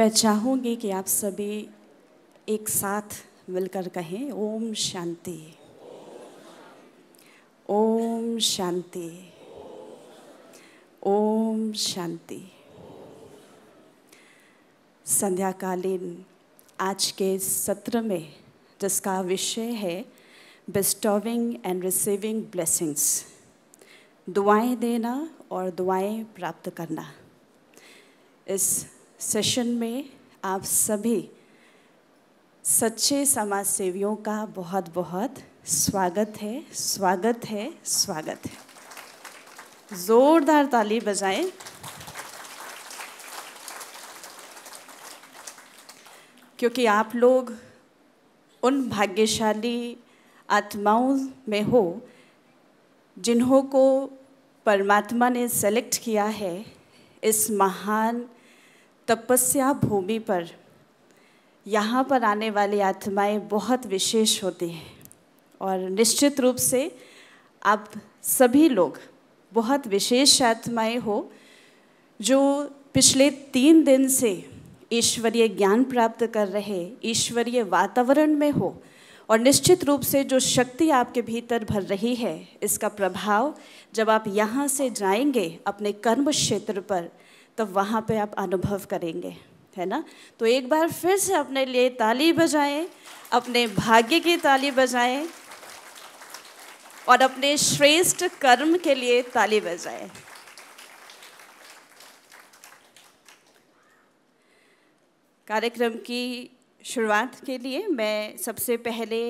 मैं चाहूँगी कि आप सभी एक साथ मिलकर कहें ओम शांति ओम शांति ओम शांति संध्याकालीन आज के सत्र में जिसका विषय है बिस्टोविंग एंड रिसीविंग ब्लेसिंग्स दुआएं देना और दुआएं प्राप्त करना इस सेशन में आप सभी सच्चे समाज सेवियों का बहुत बहुत स्वागत है स्वागत है स्वागत है जोरदार ताली बजाएं क्योंकि आप लोग उन भाग्यशाली आत्माओं में हो जिन्हों को परमात्मा ने सेलेक्ट किया है इस महान तपस्या भूमि पर यहाँ पर आने वाली आत्माएं बहुत विशेष होती हैं और निश्चित रूप से आप सभी लोग बहुत विशेष आत्माएं हो जो पिछले तीन दिन से ईश्वरीय ज्ञान प्राप्त कर रहे ईश्वरीय वातावरण में हो और निश्चित रूप से जो शक्ति आपके भीतर भर रही है इसका प्रभाव जब आप यहाँ से जाएंगे अपने कर्म क्षेत्र पर तब वहाँ पे आप अनुभव करेंगे है ना तो एक बार फिर से अपने लिए ताली बजाएं अपने भाग्य की ताली बजाएं और अपने श्रेष्ठ कर्म के लिए ताली बजाएं कार्यक्रम की शुरुआत के लिए मैं सबसे पहले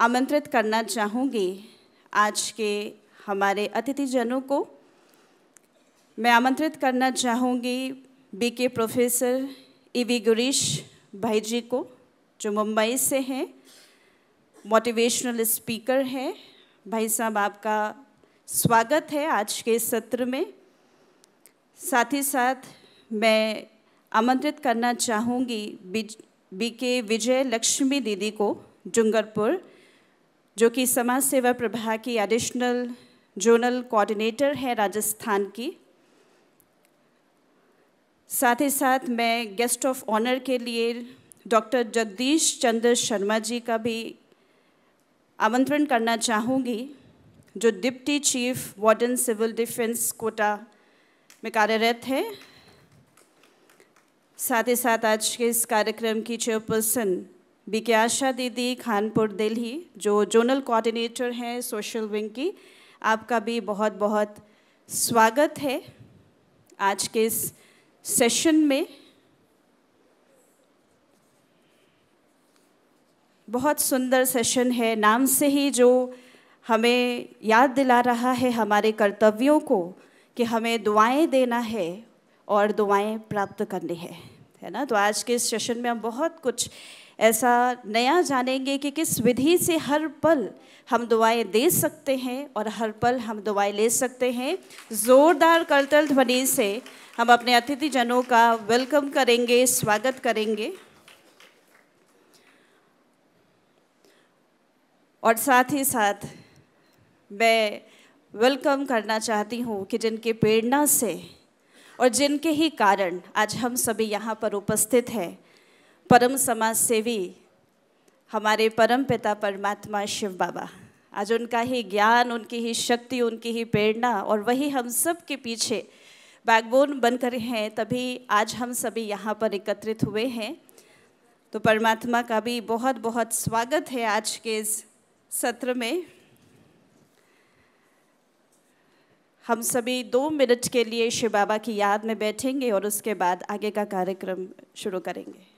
आमंत्रित करना चाहूँगी आज के हमारे अतिथिजनों को मैं आमंत्रित करना चाहूँगी बीके प्रोफेसर ईवी गुरीश भाई जी को जो मुंबई से हैं मोटिवेशनल स्पीकर हैं भाई साहब आपका स्वागत है आज के सत्र में साथ ही साथ मैं आमंत्रित करना चाहूँगी बी के विजय लक्ष्मी दीदी को जुंगरपुर जो कि समाज सेवा प्रभाग की एडिशनल जोनल कोऑर्डिनेटर है राजस्थान की साथ ही साथ मैं गेस्ट ऑफ ऑनर के लिए डॉक्टर जगदीश चंद्र शर्मा जी का भी आमंत्रण करना चाहूँगी जो deputy chief warden civil defence Kota में कार्यरत है साथ ही साथ आज के इस कार्यक्रम की चेयरपर्सन बी के आशा दीदी खानपुर दिल्ली जो जोनल कोऑर्डिनेटर हैं सोशल विंग की आपका भी बहुत बहुत स्वागत है आज के इस सेशन में बहुत सुंदर सेशन है नाम से ही जो हमें याद दिला रहा है हमारे कर्तव्यों को कि हमें दुआएं देना है और दुआएं प्राप्त करनी है है ना तो आज के इस सेशन में हम बहुत कुछ ऐसा नया जानेंगे कि किस विधि से हर पल हम दुआएं दे सकते हैं और हर पल हम दुआएं ले सकते हैं ज़ोरदार करतल ध्वनि से हम अपने अतिथि जनों का वेलकम करेंगे स्वागत करेंगे और साथ ही साथ मैं वेलकम करना चाहती हूँ कि जिनके प्रेरणा से और जिनके ही कारण आज हम सभी यहाँ पर उपस्थित हैं परम समाज सेवी हमारे परम पिता परमात्मा शिव बाबा आज उनका ही ज्ञान उनकी ही शक्ति उनकी ही प्रेरणा और वही हम सब के पीछे बैकबोन बनकर हैं तभी आज हम सभी यहाँ पर एकत्रित हुए हैं तो परमात्मा का भी बहुत बहुत स्वागत है आज के इस सत्र में हम सभी दो मिनट के लिए शिव बाबा की याद में बैठेंगे और उसके बाद आगे का कार्यक्रम शुरू करेंगे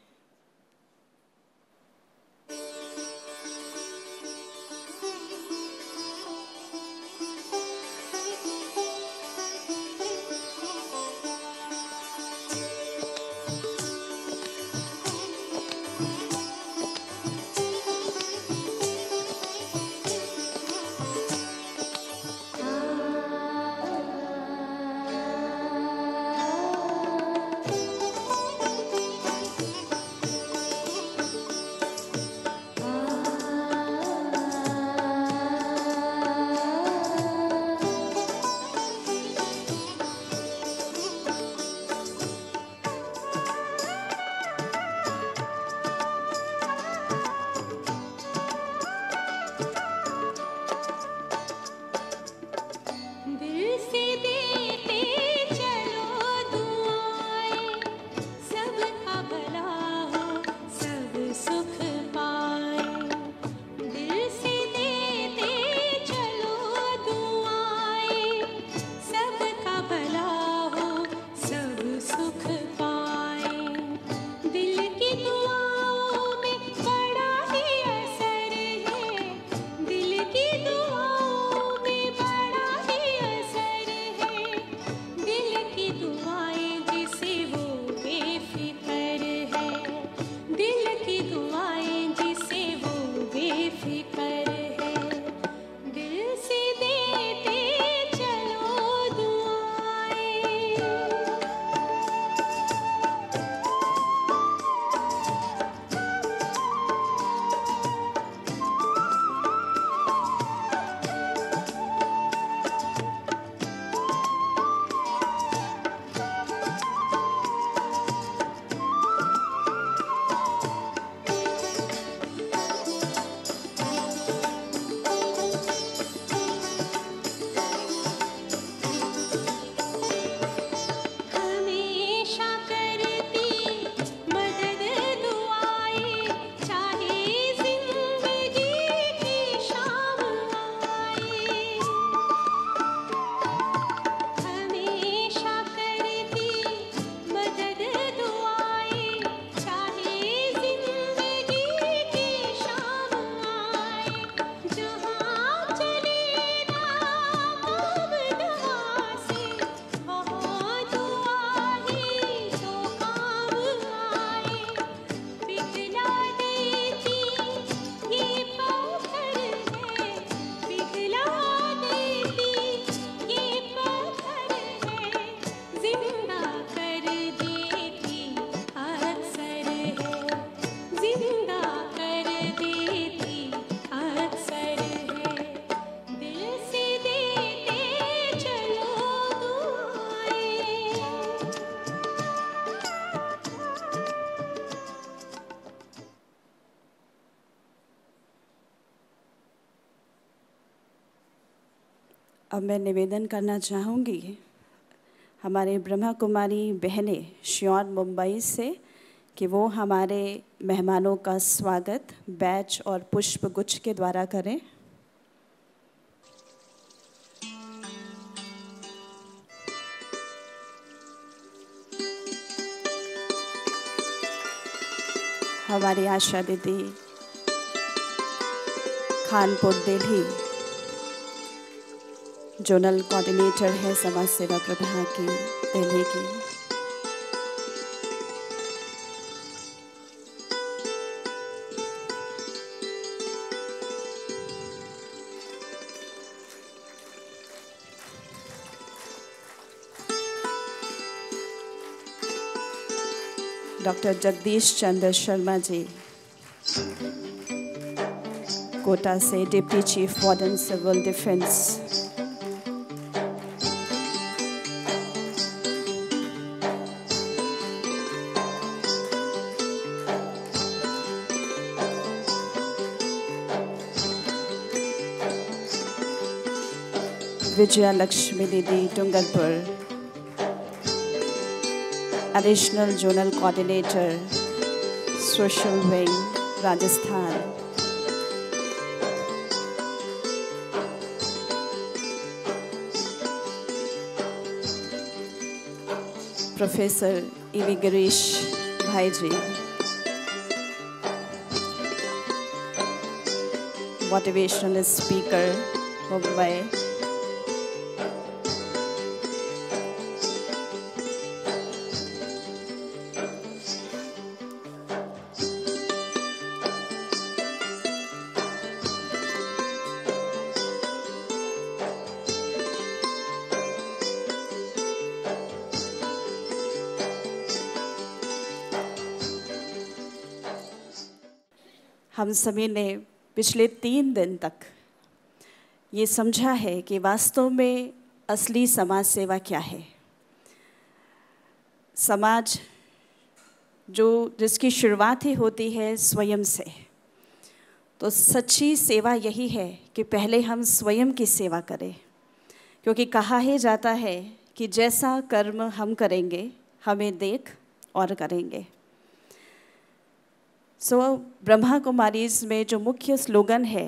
मैं निवेदन करना चाहूँगी हमारे ब्रह्मा कुमारी बहनें श्योर मुंबई से कि वो हमारे मेहमानों का स्वागत बैच और पुष्प गुच्छ के द्वारा करें हमारी आशा दीदी खानपुर दिल्ली जोनल कोऑर्डिनेटर है समाज सेवा प्रभाग के पहले की डॉक्टर जगदीश चंद्र शर्मा जी कोटा से deputy chief warden civil defence Vijaya Lakshmi दीदी Dungarpur additional zonal coordinator social wing Rajasthan professor EV Girish भाई जी मोटिवेशनल स्पीकर मुंबई सभी ने पिछले तीन दिन तक ये समझा है कि वास्तव में असली समाज सेवा क्या है समाज जो जिसकी शुरुआत ही होती है स्वयं से तो सच्ची सेवा यही है कि पहले हम स्वयं की सेवा करें क्योंकि कहा ही जाता है कि जैसा कर्म हम करेंगे हमें देख और करेंगे सो so, ब्रह्मा कुमारीज में जो मुख्य स्लोगन है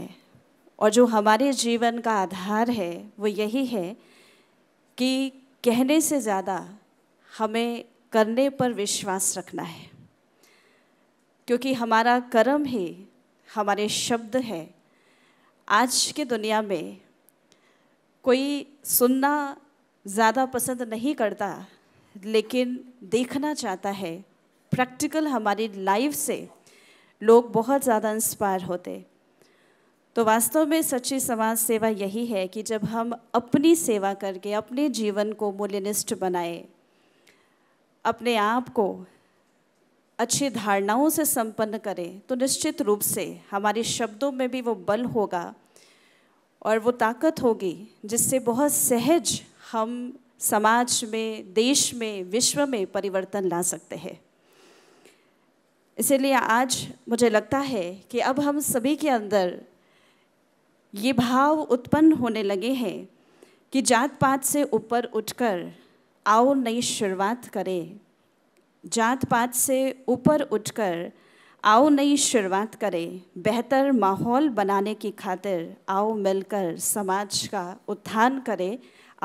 और जो हमारे जीवन का आधार है वो यही है कि कहने से ज़्यादा हमें करने पर विश्वास रखना है क्योंकि हमारा कर्म ही हमारे शब्द है आज की दुनिया में कोई सुनना ज़्यादा पसंद नहीं करता लेकिन देखना चाहता है प्रैक्टिकल हमारी लाइफ से लोग बहुत ज़्यादा इंस्पायर होते तो वास्तव में सच्ची समाज सेवा यही है कि जब हम अपनी सेवा करके अपने जीवन को मूल्यनिष्ठ बनाए अपने आप को अच्छी धारणाओं से संपन्न करें तो निश्चित रूप से हमारे शब्दों में भी वो बल होगा और वो ताकत होगी जिससे बहुत सहज हम समाज में देश में विश्व में परिवर्तन ला सकते हैं इसीलिए आज मुझे लगता है कि अब हम सभी के अंदर ये भाव उत्पन्न होने लगे हैं कि जात पात से ऊपर उठकर आओ नई शुरुआत करें जात पात से ऊपर उठकर आओ नई शुरुआत करें बेहतर माहौल बनाने की खातिर आओ मिलकर समाज का उत्थान करें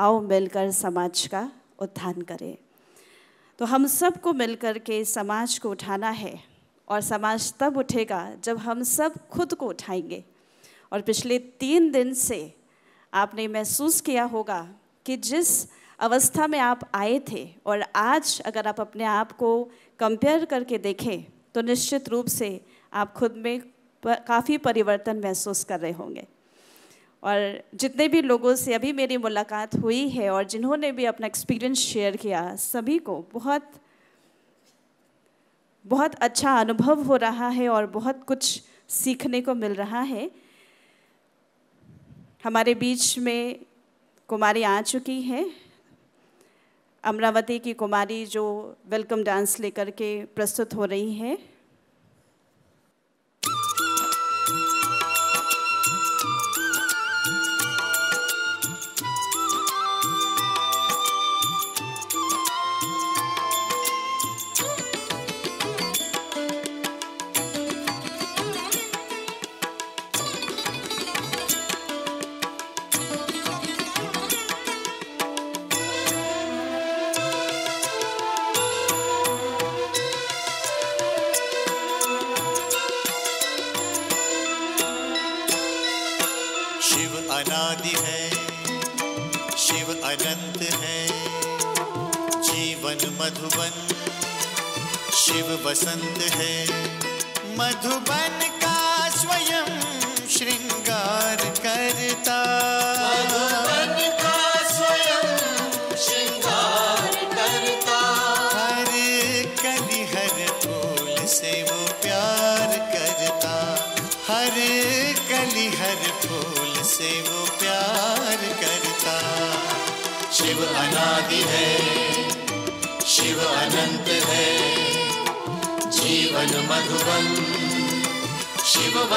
आओ मिलकर समाज का उत्थान करें तो हम सबको मिलकर के समाज को उठाना है और समाज तब उठेगा जब हम सब खुद को उठाएंगे और पिछले तीन दिन से आपने महसूस किया होगा कि जिस अवस्था में आप आए थे और आज अगर आप अपने आप को कंपेयर करके देखें तो निश्चित रूप से आप खुद में काफ़ी परिवर्तन महसूस कर रहे होंगे और जितने भी लोगों से अभी मेरी मुलाकात हुई है और जिन्होंने भी अपना एक्सपीरियंस शेयर किया सभी को बहुत बहुत अच्छा अनुभव हो रहा है और बहुत कुछ सीखने को मिल रहा है हमारे बीच में कुमारी आ चुकी है अमरावती की कुमारी जो वेलकम डांस लेकर के प्रस्तुत हो रही है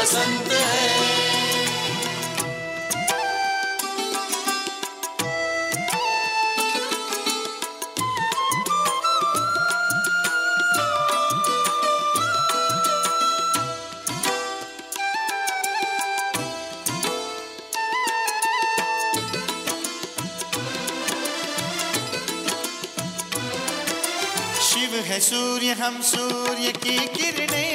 बसंत है है सूर्य हम सूर्य की किरणें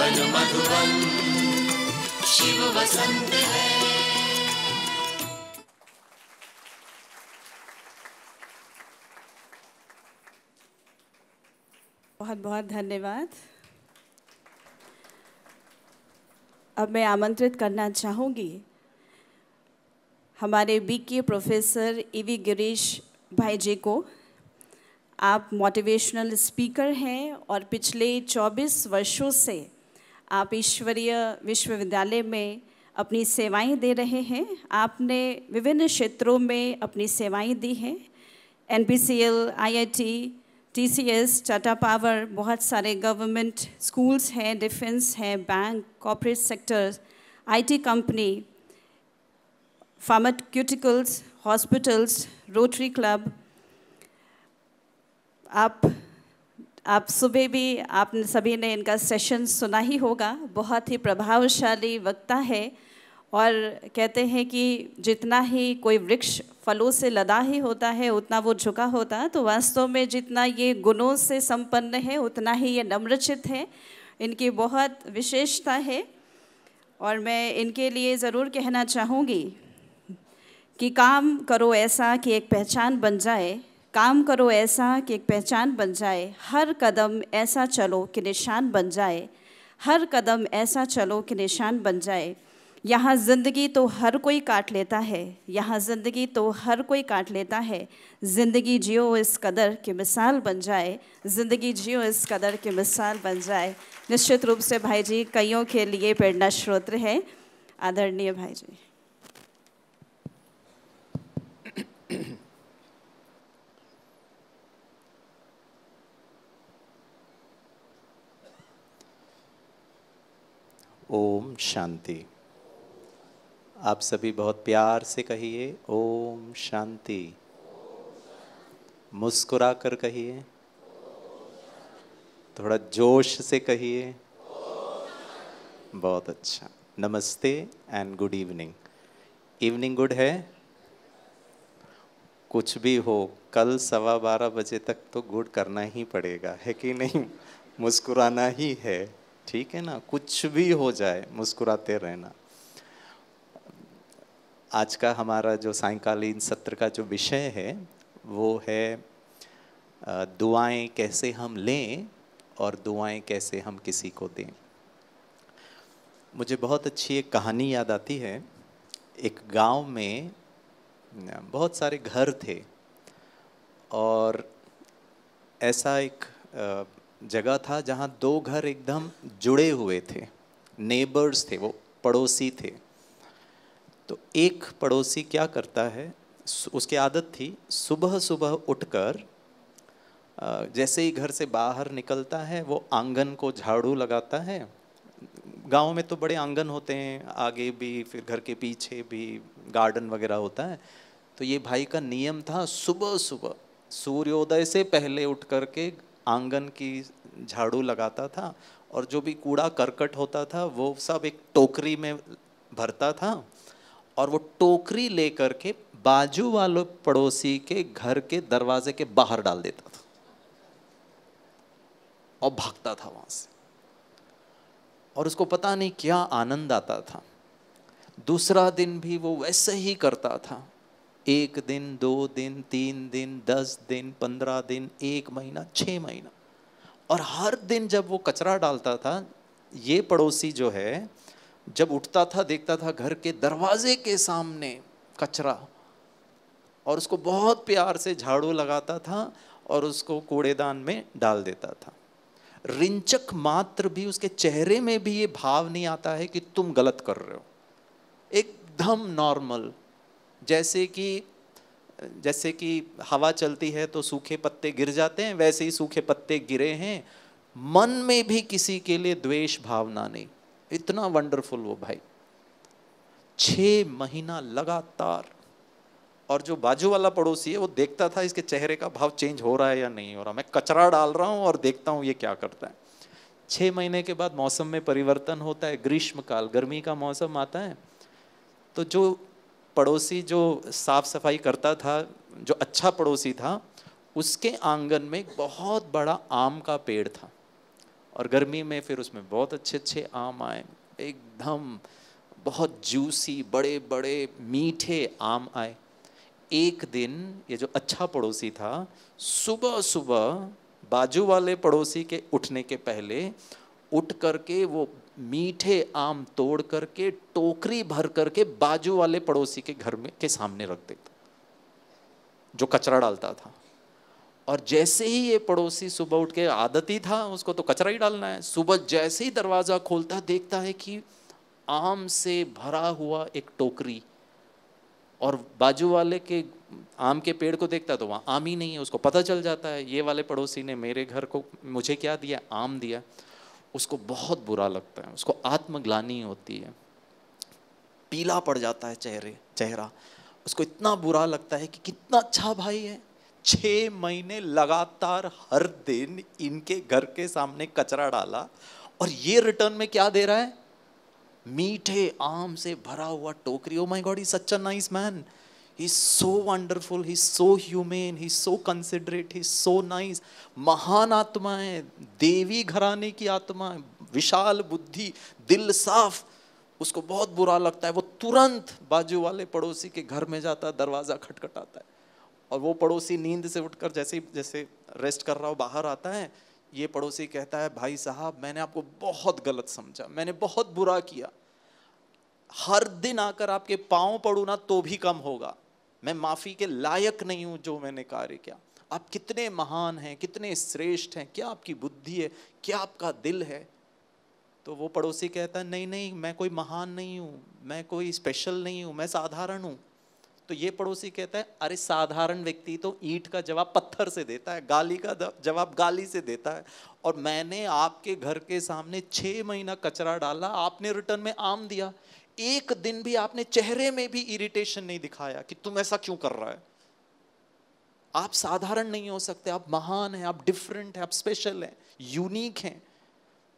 जीवन मधुबन शिव वसंत है बहुत बहुत धन्यवाद अब मैं आमंत्रित करना चाहूँगी हमारे बीके प्रोफेसर ईवी गिरीश भाई जी को आप मोटिवेशनल स्पीकर हैं और पिछले 24 वर्षों से आप ईश्वरीय विश्वविद्यालय में अपनी सेवाएं दे रहे हैं आपने विभिन्न क्षेत्रों में अपनी सेवाएं दी हैं N P C L I I T T C S Tata power बहुत सारे गवर्नमेंट स्कूल्स हैं डिफेंस हैं bank corporate sector I T company pharmaceuticals hospitals rotary club आप आप सुबह भी आपने सभी ने इनका सेशन सुना ही होगा बहुत ही प्रभावशाली वक्ता है और कहते हैं कि जितना ही कोई वृक्ष फलों से लदा ही होता है उतना वो झुका होता तो वास्तव में जितना ये गुणों से संपन्न है उतना ही ये नम्रचित है इनकी बहुत विशेषता है और मैं इनके लिए ज़रूर कहना चाहूँगी कि काम करो ऐसा कि एक पहचान बन जाए काम करो ऐसा कि एक पहचान बन जाए हर कदम ऐसा चलो कि निशान बन जाए हर कदम ऐसा चलो कि निशान बन जाए यहाँ ज़िंदगी तो हर कोई काट लेता है यहाँ ज़िंदगी तो हर कोई काट लेता है ज़िंदगी जियो इस कदर की मिसाल बन जाए ज़िंदगी जियो इस कदर की मिसाल बन जाए निश्चित रूप से भाई जी कईयों के लिए प्रेरणा स्रोत है आदरणीय भाई जी ओम शांति आप सभी बहुत प्यार से कहिए ओम शांति मुस्कुरा कर कहिए थोड़ा जोश से कहिए बहुत अच्छा नमस्ते and good evening evening good है कुछ भी हो कल सवा बारह बजे तक तो गुड करना ही पड़ेगा है कि नहीं मुस्कुराना ही है ठीक है ना कुछ भी हो जाए मुस्कुराते रहना आज का हमारा जो सायकालीन सत्र का जो विषय है वो है दुआएं कैसे हम लें और दुआएं कैसे हम किसी को दें मुझे बहुत अच्छी एक कहानी याद आती है एक गांव में बहुत सारे घर थे और ऐसा एक जगह था जहाँ दो घर एकदम जुड़े हुए थे नेबर्स थे वो पड़ोसी थे तो एक पड़ोसी क्या करता है उसकी आदत थी सुबह सुबह उठकर जैसे ही घर से बाहर निकलता है वो आंगन को झाड़ू लगाता है गाँव में तो बड़े आंगन होते हैं आगे भी फिर घर के पीछे भी गार्डन वगैरह होता है तो ये भाई का नियम था सुबह सुबह सूर्योदय से पहले उठ करके आंगन की झाड़ू लगाता था और जो भी कूड़ा करकट होता था वो सब एक टोकरी में भरता था और वो टोकरी लेकर के बाजू वालों पड़ोसी के घर के दरवाजे के बाहर डाल देता था और भागता था वहां से और उसको पता नहीं क्या आनंद आता था दूसरा दिन भी वो वैसे ही करता था एक दिन दो दिन तीन दिन दस दिन पंद्रह दिन एक महीना छः महीना और हर दिन जब वो कचरा डालता था ये पड़ोसी जो है जब उठता था देखता था घर के दरवाजे के सामने कचरा और उसको बहुत प्यार से झाड़ू लगाता था और उसको कूड़ेदान में डाल देता था रिंचक मात्र भी उसके चेहरे में भी ये भाव नहीं आता है कि तुम गलत कर रहे हो एकदम नॉर्मल जैसे कि जैसे कि हवा चलती है तो सूखे पत्ते गिर जाते हैं वैसे ही सूखे पत्ते गिरे हैं मन में भी किसी के लिए द्वेष भावना नहीं इतना वंडरफुल वो भाई छ महीना लगातार और जो बाजू वाला पड़ोसी है वो देखता था इसके चेहरे का भाव चेंज हो रहा है या नहीं हो रहा मैं कचरा डाल रहा हूँ और देखता हूँ ये क्या करता है छः महीने के बाद मौसम में परिवर्तन होता है ग्रीष्म काल गर्मी का मौसम आता है तो जो पड़ोसी जो साफ सफाई करता था जो अच्छा पड़ोसी था उसके आंगन में बहुत बड़ा आम का पेड़ था और गर्मी में फिर उसमें बहुत अच्छे अच्छे आम आए एकदम बहुत जूसी बड़े बड़े मीठे आम आए एक दिन ये जो अच्छा पड़ोसी था सुबह सुबह बाजू वाले पड़ोसी के उठने के पहले उठ करके वो मीठे आम तोड़ करके टोकरी भर करके बाजू वाले पड़ोसी के घर में के सामने रख देता जो कचरा डालता था और जैसे ही ये पड़ोसी सुबह उठ के आदत ही था उसको तो कचरा ही डालना है सुबह जैसे ही दरवाज़ा खोलता देखता है कि आम से भरा हुआ एक टोकरी और बाजू वाले के आम के पेड़ को देखता तो वहाँ आम ही नहीं है उसको पता चल जाता है ये वाले पड़ोसी ने मेरे घर को मुझे क्या दिया आम दिया उसको बहुत बुरा लगता है उसको आत्मग्लानी होती है पीला पड़ जाता है चेहरे चेहरा उसको इतना बुरा लगता है कि कितना अच्छा भाई है छ महीने लगातार हर दिन इनके घर के सामने कचरा डाला और ये रिटर्न में क्या दे रहा है मीठे आम से भरा हुआ टोकरी oh my god is such a nice man He's so wonderful. He's so humane. He's so considerate. He's so nice. महान आत्मा है देवी घराने की आत्मा है विशाल बुद्धि दिल साफ उसको बहुत बुरा लगता है वो तुरंत बाजू वाले पड़ोसी के घर में जाता है दरवाज़ा खटखटाता है और वो पड़ोसी नींद से उठकर जैसे जैसे रेस्ट कर रहा हो बाहर आता है ये पड़ोसी कहता है भाई साहब मैंने आपको बहुत गलत समझा मैंने बहुत बुरा किया हर दिन आकर आपके पाँव पड़ू ना तो भी कम होगा मैं माफ़ी के लायक नहीं हूँ जो मैंने कार्य किया आप कितने महान हैं कितने श्रेष्ठ हैं क्या आपकी बुद्धि है क्या आपका दिल है तो वो पड़ोसी कहता है नहीं नहीं मैं कोई महान नहीं हूँ मैं कोई स्पेशल नहीं हूँ मैं साधारण हूँ तो ये पड़ोसी कहता है अरे साधारण व्यक्ति तो ईंट का जवाब पत्थर से देता है गाली का जवाब गाली से देता है और मैंने आपके घर के सामने छः महीना कचरा डाला आपने रिटर्न में आम दिया एक दिन भी आपने चेहरे में भी इरिटेशन नहीं दिखाया कि तुम ऐसा क्यों कर रहा है आप साधारण नहीं हो सकते आप महान हैं आप डिफरेंट हैं आप स्पेशल हैं यूनिक हैं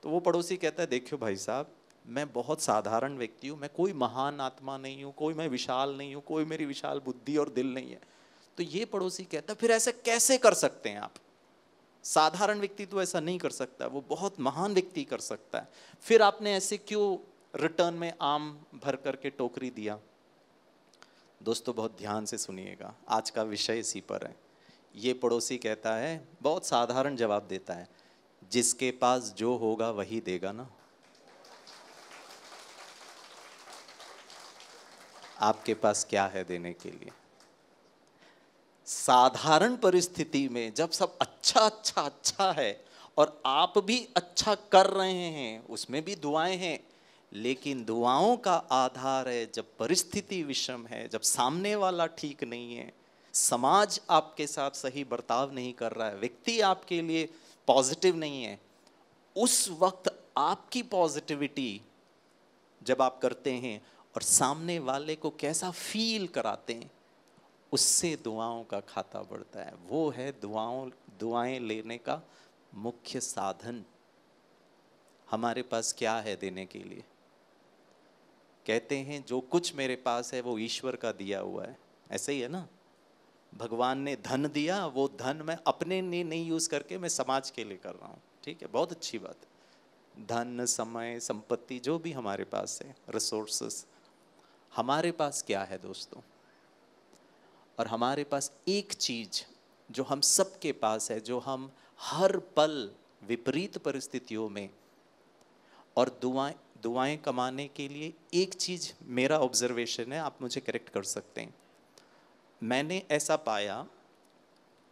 तो वो पड़ोसी कहता है देखियो भाई साहब मैं बहुत साधारण व्यक्ति हूँ मैं कोई महान आत्मा नहीं हूँ कोई मैं विशाल नहीं हूँ कोई मेरी विशाल बुद्धि और दिल नहीं है तो ये पड़ोसी कहता फिर ऐसे कैसे कर सकते हैं आप साधारण व्यक्ति तो ऐसा नहीं कर सकता वो बहुत महान व्यक्ति कर सकता है फिर आपने ऐसे क्यों रिटर्न में आम भर करके टोकरी दिया दोस्तों बहुत ध्यान से सुनिएगा आज का विषय इसी पर है ये पड़ोसी कहता है बहुत साधारण जवाब देता है जिसके पास जो होगा वही देगा ना आपके पास क्या है देने के लिए साधारण परिस्थिति में जब सब अच्छा अच्छा अच्छा है और आप भी अच्छा कर रहे हैं उसमें भी दुआएं हैं लेकिन दुआओं का आधार है जब परिस्थिति विषम है जब सामने वाला ठीक नहीं है समाज आपके साथ सही बर्ताव नहीं कर रहा है व्यक्ति आपके लिए पॉजिटिव नहीं है उस वक्त आपकी पॉजिटिविटी जब आप करते हैं और सामने वाले को कैसा फील कराते हैं उससे दुआओं का खाता बढ़ता है वो है दुआओं दुआएं लेने का मुख्य साधन हमारे पास क्या है देने के लिए कहते हैं जो कुछ मेरे पास है वो ईश्वर का दिया हुआ है ऐसे ही है ना भगवान ने धन दिया वो धन मैं अपने लिए नहीं यूज़ करके मैं समाज के लिए कर रहा हूँ ठीक है बहुत अच्छी बात धन समय संपत्ति जो भी हमारे पास है रिसोर्सेस हमारे पास क्या है दोस्तों और हमारे पास एक चीज जो हम सबके पास है जो हम हर पल विपरीत परिस्थितियों में और दुआएं दुआएं कमाने के लिए एक चीज़ मेरा ऑब्जर्वेशन है आप मुझे करेक्ट कर सकते हैं मैंने ऐसा पाया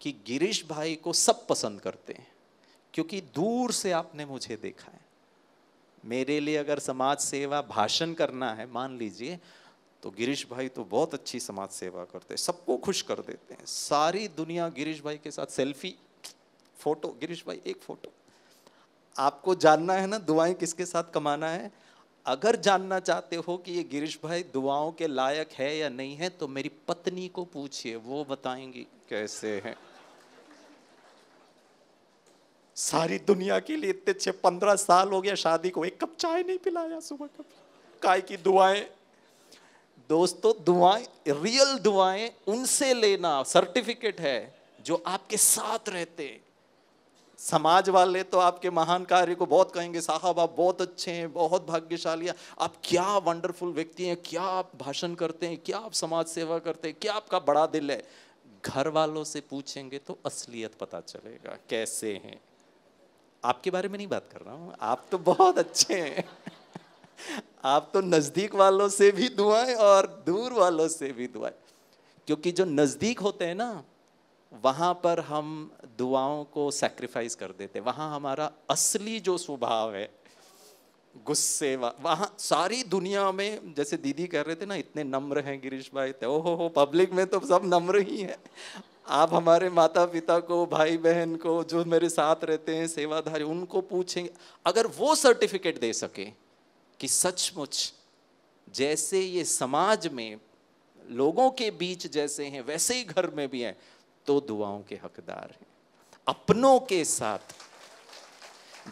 कि गिरीश भाई को सब पसंद करते हैं क्योंकि दूर से आपने मुझे देखा है मेरे लिए अगर समाज सेवा भाषण करना है मान लीजिए तो गिरीश भाई तो बहुत अच्छी समाज सेवा करते हैं सबको खुश कर देते हैं सारी दुनिया गिरीश भाई के साथ सेल्फी फोटो गिरीश भाई एक फोटो आपको जानना है ना दुआएं किसके साथ कमाना है अगर जानना चाहते हो कि ये गिरीश भाई दुआओं के लायक है या नहीं है तो मेरी पत्नी को पूछिए वो बताएंगी कैसे हैं सारी दुनिया के लिए इतने अच्छे पंद्रह साल हो गया शादी को एक कप चाय नहीं पिलाया सुबह कप काय की दुआएं दोस्तों दुआएं रियल दुआएं उनसे लेना सर्टिफिकेट है जो आपके साथ रहते हैं समाज वाले तो आपके महान कार्य को बहुत कहेंगे साहब आप बहुत अच्छे हैं बहुत भाग्यशाली हैं आप क्या वंडरफुल व्यक्ति हैं क्या आप भाषण करते हैं क्या आप समाज सेवा करते हैं क्या आपका बड़ा दिल है घर वालों से पूछेंगे तो असलियत पता चलेगा कैसे हैं आपके बारे में नहीं बात कर रहा हूँ आप तो बहुत अच्छे हैं आप तो नज़दीक वालों से भी दुआएं और दूर वालों से भी दुआएं क्योंकि जो नज़दीक होते हैं ना वहाँ पर हम दुआओं को सेक्रीफाइस कर देते वहाँ हमारा असली जो स्वभाव है गुस्से वहाँ सारी दुनिया में जैसे दीदी कह रहे थे ना इतने नम्र हैं गिरीश भाई तो ओहो हो पब्लिक में तो सब नम्र ही है आप हमारे माता पिता को भाई बहन को जो मेरे साथ रहते हैं सेवाधारी उनको पूछेंगे अगर वो सर्टिफिकेट दे सके कि सचमुच जैसे ये समाज में लोगों के बीच जैसे हैं वैसे ही घर में भी हैं तो दुआओं के हकदार हैं अपनों के साथ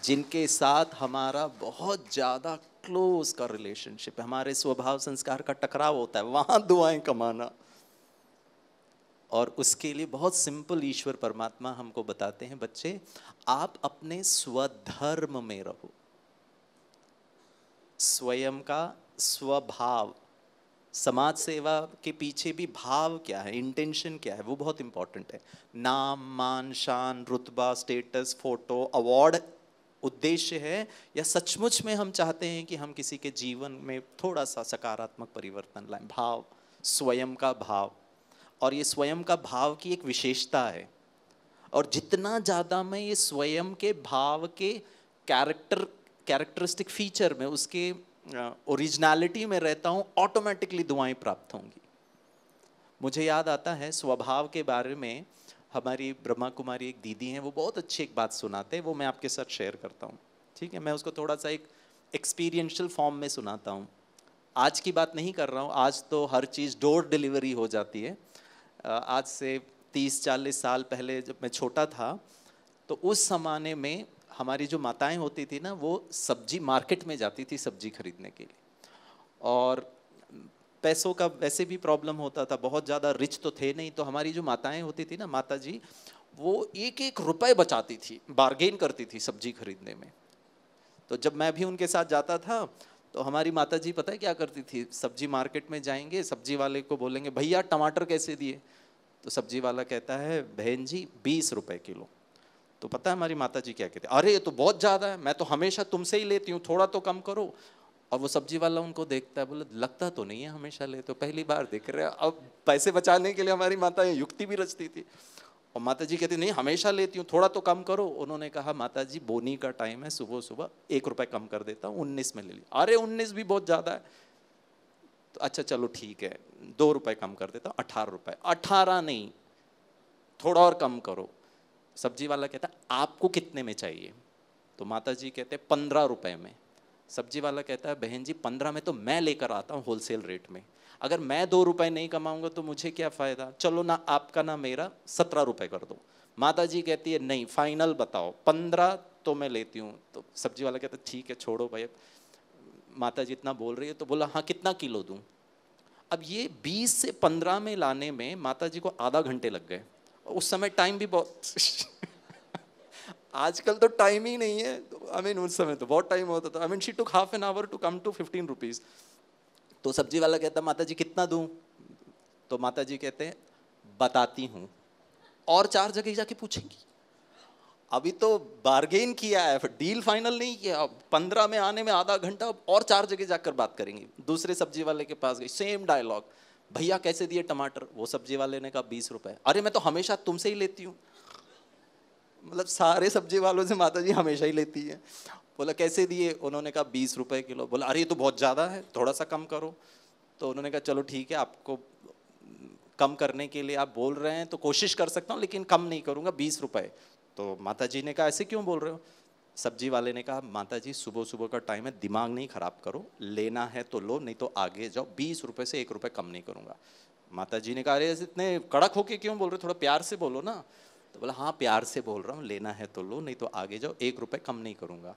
जिनके साथ हमारा बहुत ज़्यादा क्लोज का रिलेशनशिप हमारे स्वभाव संस्कार का टकराव होता है वहाँ दुआएं कमाना और उसके लिए बहुत सिंपल ईश्वर परमात्मा हमको बताते हैं बच्चे आप अपने स्वधर्म में रहो स्वयं का स्वभाव समाज सेवा के पीछे भी भाव क्या है इंटेंशन क्या है वो बहुत इंपॉर्टेंट है नाम मान शान रुतबा स्टेटस फोटो अवार्ड उद्देश्य है या सचमुच में हम चाहते हैं कि हम किसी के जीवन में थोड़ा सा सकारात्मक परिवर्तन लाएं भाव स्वयं का भाव और ये स्वयं का भाव की एक विशेषता है और जितना ज़्यादा मैं ये स्वयं के भाव के कैरेक्टर कैरेक्टरिस्टिक फीचर में उसके ओरिजिनलिटी में रहता हूँ ऑटोमेटिकली दुआएं प्राप्त होंगी मुझे याद आता है स्वभाव के बारे में हमारी ब्रह्मा कुमारी एक दीदी हैं वो बहुत अच्छी एक बात सुनाते हैं वो मैं आपके साथ शेयर करता हूँ ठीक है मैं उसको थोड़ा सा एक एक्सपीरियंशियल फॉर्म में सुनाता हूँ आज की बात नहीं कर रहा हूँ आज तो हर चीज़ डोर डिलीवरी हो जाती है आज से तीस चालीस साल पहले जब मैं छोटा था तो उस ज़माने में हमारी जो माताएं होती थी ना वो सब्जी मार्केट में जाती थी सब्जी खरीदने के लिए और पैसों का वैसे भी प्रॉब्लम होता था बहुत ज़्यादा रिच तो थे नहीं तो हमारी जो माताएं होती थी ना माता जी वो एक एक रुपए बचाती थी बार्गेन करती थी सब्जी खरीदने में तो जब मैं भी उनके साथ जाता था तो हमारी माता जी पता है क्या करती थी सब्जी मार्केट में जाएंगे सब्जी वाले को बोलेंगे भैया टमाटर कैसे दिए तो सब्जी वाला कहता है बहन जी बीस रुपए किलो तो पता है हमारी माता जी क्या कहते अरे ये तो बहुत ज़्यादा है मैं तो हमेशा तुमसे ही लेती हूँ थोड़ा तो कम करो और वो सब्जी वाला उनको देखता है बोले लगता तो नहीं है हमेशा ले तो पहली बार देख रहे हैं अब पैसे बचाने के लिए हमारी माता युक्ति भी रचती थी और माता जी कहती नहीं हमेशा लेती हूँ थोड़ा तो कम करो उन्होंने कहा माता जी बोनी का टाइम है सुबह सुबह एक रुपये कम कर देता हूँ उन्नीस में ले लिया अरे उन्नीस भी बहुत ज़्यादा है तो अच्छा चलो ठीक है दो रुपये कम कर देता हूँ अठारह रुपये अठारह नहीं थोड़ा और कम करो सब्जी वाला कहता है आपको कितने में चाहिए तो माता जी कहते हैं पंद्रह रुपये में सब्जी वाला कहता है बहन जी पंद्रह में तो मैं लेकर आता हूँ होलसेल रेट में अगर मैं दो रुपये नहीं कमाऊँगा तो मुझे क्या फ़ायदा चलो ना आपका ना मेरा सत्रह रुपये कर दो माता जी कहती है नहीं फाइनल बताओ पंद्रह तो मैं लेती हूँ तो सब्जी वाला कहता ठीक है छोड़ो भाई माता जी इतना बोल रही है तो बोला हाँ कितना किलो दूँ अब ये बीस से पंद्रह में लाने में माता जी को आधा घंटे लग गए उस समय टाइम भी बहुत आजकल तो टाइम ही नहीं है आई मीन उस समय तो बहुत टाइम होता था I mean she took half an hour to come to fifteen rupees तो सब्जी वाला कहता माता जी कितना दूँ तो माता जी कहते हैं बताती हूँ और चार जगह जाके पूछेंगी अभी तो बारगेन किया है डील फाइनल नहीं किया पंद्रह में आने में आधा घंटा और चार जगह जाकर बात करेंगी दूसरे सब्जी वाले के पास गई सेम डायलॉग भैया कैसे दिए टमाटर वो सब्जी वाले ने कहा बीस रुपए अरे मैं तो हमेशा तुमसे ही लेती हूँ मतलब सारे सब्जी वालों से माता जी हमेशा ही लेती है बोला कैसे दिए उन्होंने कहा बीस रुपए किलो बोला अरे ये तो बहुत ज़्यादा है थोड़ा सा कम करो तो उन्होंने कहा चलो ठीक है आपको कम करने के लिए आप बोल रहे हैं तो कोशिश कर सकता हूँ लेकिन कम नहीं करूँगा बीस रुपए तो माता जी ने कहा ऐसे क्यों बोल रहे हो सब्जी वाले ने कहा माता जी सुबह सुबह का टाइम है दिमाग नहीं ख़राब करो लेना है तो लो नहीं तो आगे जाओ बीस रुपये से एक रुपये कम नहीं करूँगा माता जी ने कहा अरे इतने कड़क होके क्यों बोल रहे थोड़ा प्यार से बोलो ना तो बोला हाँ प्यार से बोल रहा हूँ लेना है तो लो नहीं तो आगे जाओ एक रुपये कम नहीं करूँगा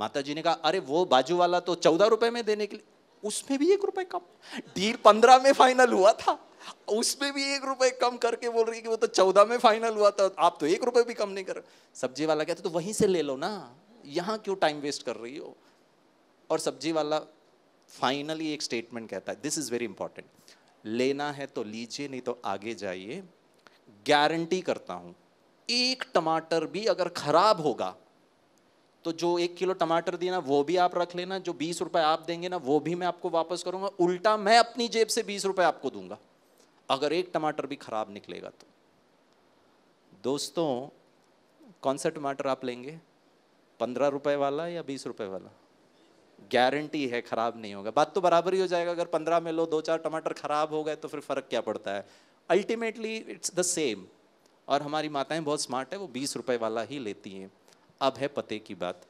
माता जी ने कहा अरे वो बाजू वाला तो चौदह रुपये में देने के लिए उसमें भी एक रुपए कम डील पंद्रह में फाइनल हुआ था उसमें भी एक रुपए कम करके बोल रही कि वो तो चौदह में फाइनल हुआ था आप तो एक रुपए भी कम नहीं कर सब्जी वाला कहते तो वहीं से ले लो ना यहाँ क्यों टाइम वेस्ट कर रही हो और सब्जी वाला फाइनली एक स्टेटमेंट कहता है दिस इज़ वेरी इंपॉर्टेंट लेना है तो लीजिए नहीं तो आगे जाइए गारंटी करता हूं एक टमाटर भी अगर खराब होगा तो जो एक किलो टमाटर दिए ना वो भी आप रख लेना जो बीस रुपए आप देंगे ना वो भी मैं आपको वापस करूंगा उल्टा मैं अपनी जेब से बीस रुपए आपको दूंगा अगर एक टमाटर भी खराब निकलेगा तो दोस्तों कौन सा टमाटर आप लेंगे पंद्रह रुपए वाला या बीस रुपए वाला गारंटी है खराब नहीं होगा बात तो बराबर ही हो जाएगा अगर पंद्रह में लो दो चार टमाटर खराब हो गए तो फिर फर्क क्या पड़ता है अल्टीमेटली इट्स द सेम और हमारी माताएं बहुत स्मार्ट है वो बीस रुपए वाला ही लेती हैं अब है पते की बात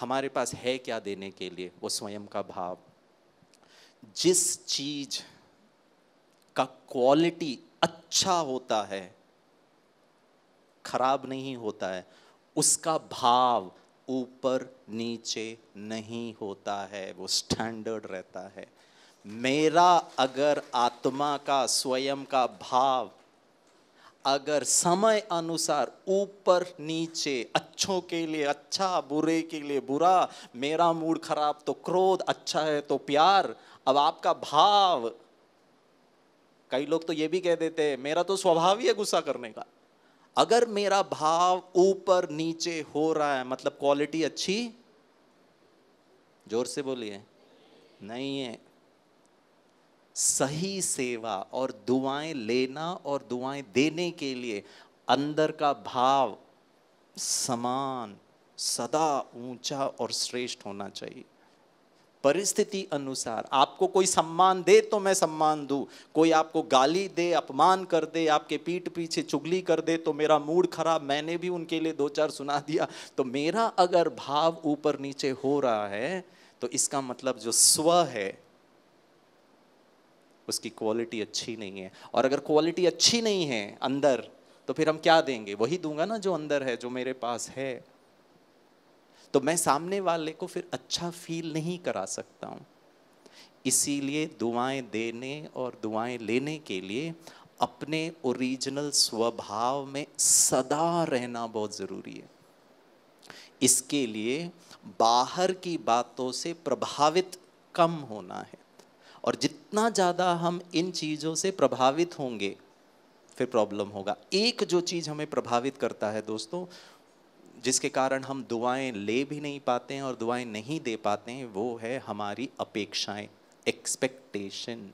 हमारे पास है क्या देने के लिए वो स्वयं का भाव जिस चीज का क्वालिटी अच्छा होता है खराब नहीं होता है उसका भाव ऊपर नीचे नहीं होता है वो स्टैंडर्ड रहता है मेरा अगर आत्मा का स्वयं का भाव अगर समय अनुसार ऊपर नीचे अच्छों के लिए अच्छा बुरे के लिए बुरा मेरा मूड खराब तो क्रोध अच्छा है तो प्यार अब आपका भाव कई लोग तो ये भी कह देते हैं मेरा तो स्वभाव ही है गुस्सा करने का अगर मेरा भाव ऊपर नीचे हो रहा है मतलब क्वालिटी अच्छी जोर से बोलिए नहीं है सही सेवा और दुआएं लेना और दुआएं देने के लिए अंदर का भाव समान सदा ऊंचा और श्रेष्ठ होना चाहिए परिस्थिति अनुसार आपको कोई सम्मान दे तो मैं सम्मान दूं कोई आपको गाली दे अपमान कर दे आपके पीठ पीछे चुगली कर दे तो मेरा मूड खराब मैंने भी उनके लिए दो चार सुना दिया तो मेरा अगर भाव ऊपर नीचे हो रहा है तो इसका मतलब जो स्व है उसकी क्वालिटी अच्छी नहीं है और अगर क्वालिटी अच्छी नहीं है अंदर तो फिर हम क्या देंगे वही दूंगा ना जो अंदर है जो मेरे पास है तो मैं सामने वाले को फिर अच्छा फील नहीं करा सकता हूँ इसीलिए दुआएं देने और दुआएं लेने के लिए अपने ओरिजिनल स्वभाव में सदा रहना बहुत ज़रूरी है इसके लिए बाहर की बातों से प्रभावित कम होना है और जितना ज़्यादा हम इन चीज़ों से प्रभावित होंगे फिर प्रॉब्लम होगा एक जो चीज़ हमें प्रभावित करता है दोस्तों जिसके कारण हम दुआएं ले भी नहीं पाते हैं और दुआएं नहीं दे पाते हैं वो है हमारी अपेक्षाएं एक्सपेक्टेशन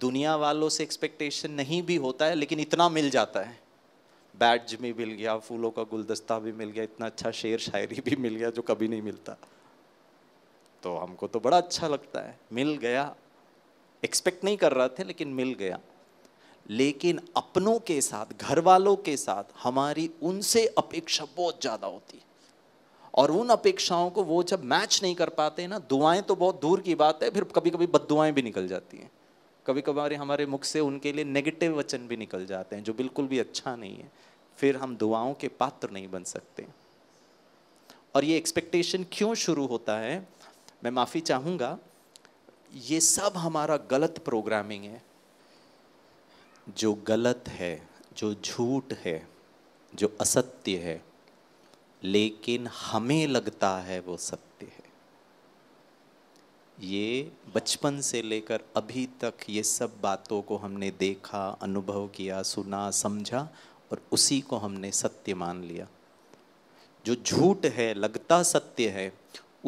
दुनिया वालों से एक्सपेक्टेशन नहीं भी होता है लेकिन इतना मिल जाता है बैड्ज भी मिल गया फूलों का गुलदस्ता भी मिल गया इतना अच्छा शेर शायरी भी मिल गया जो कभी नहीं मिलता तो हमको तो बड़ा अच्छा लगता है मिल गया एक्सपेक्ट नहीं कर रहे थे लेकिन मिल गया लेकिन अपनों के साथ घर वालों के साथ हमारी उनसे अपेक्षा बहुत ज़्यादा होती है और उन अपेक्षाओं को वो जब मैच नहीं कर पाते ना दुआएं तो बहुत दूर की बात है फिर कभी कभी बद भी निकल जाती हैं कभी कभार हमारे मुख से उनके लिए नेगेटिव वचन भी निकल जाते हैं जो बिल्कुल भी अच्छा नहीं है फिर हम दुआओं के पात्र नहीं बन सकते और ये एक्सपेक्टेशन क्यों शुरू होता है मैं माफ़ी चाहूँगा ये सब हमारा गलत प्रोग्रामिंग है जो गलत है जो झूठ है जो असत्य है लेकिन हमें लगता है वो सत्य है ये बचपन से लेकर अभी तक ये सब बातों को हमने देखा अनुभव किया सुना समझा और उसी को हमने सत्य मान लिया जो झूठ है लगता सत्य है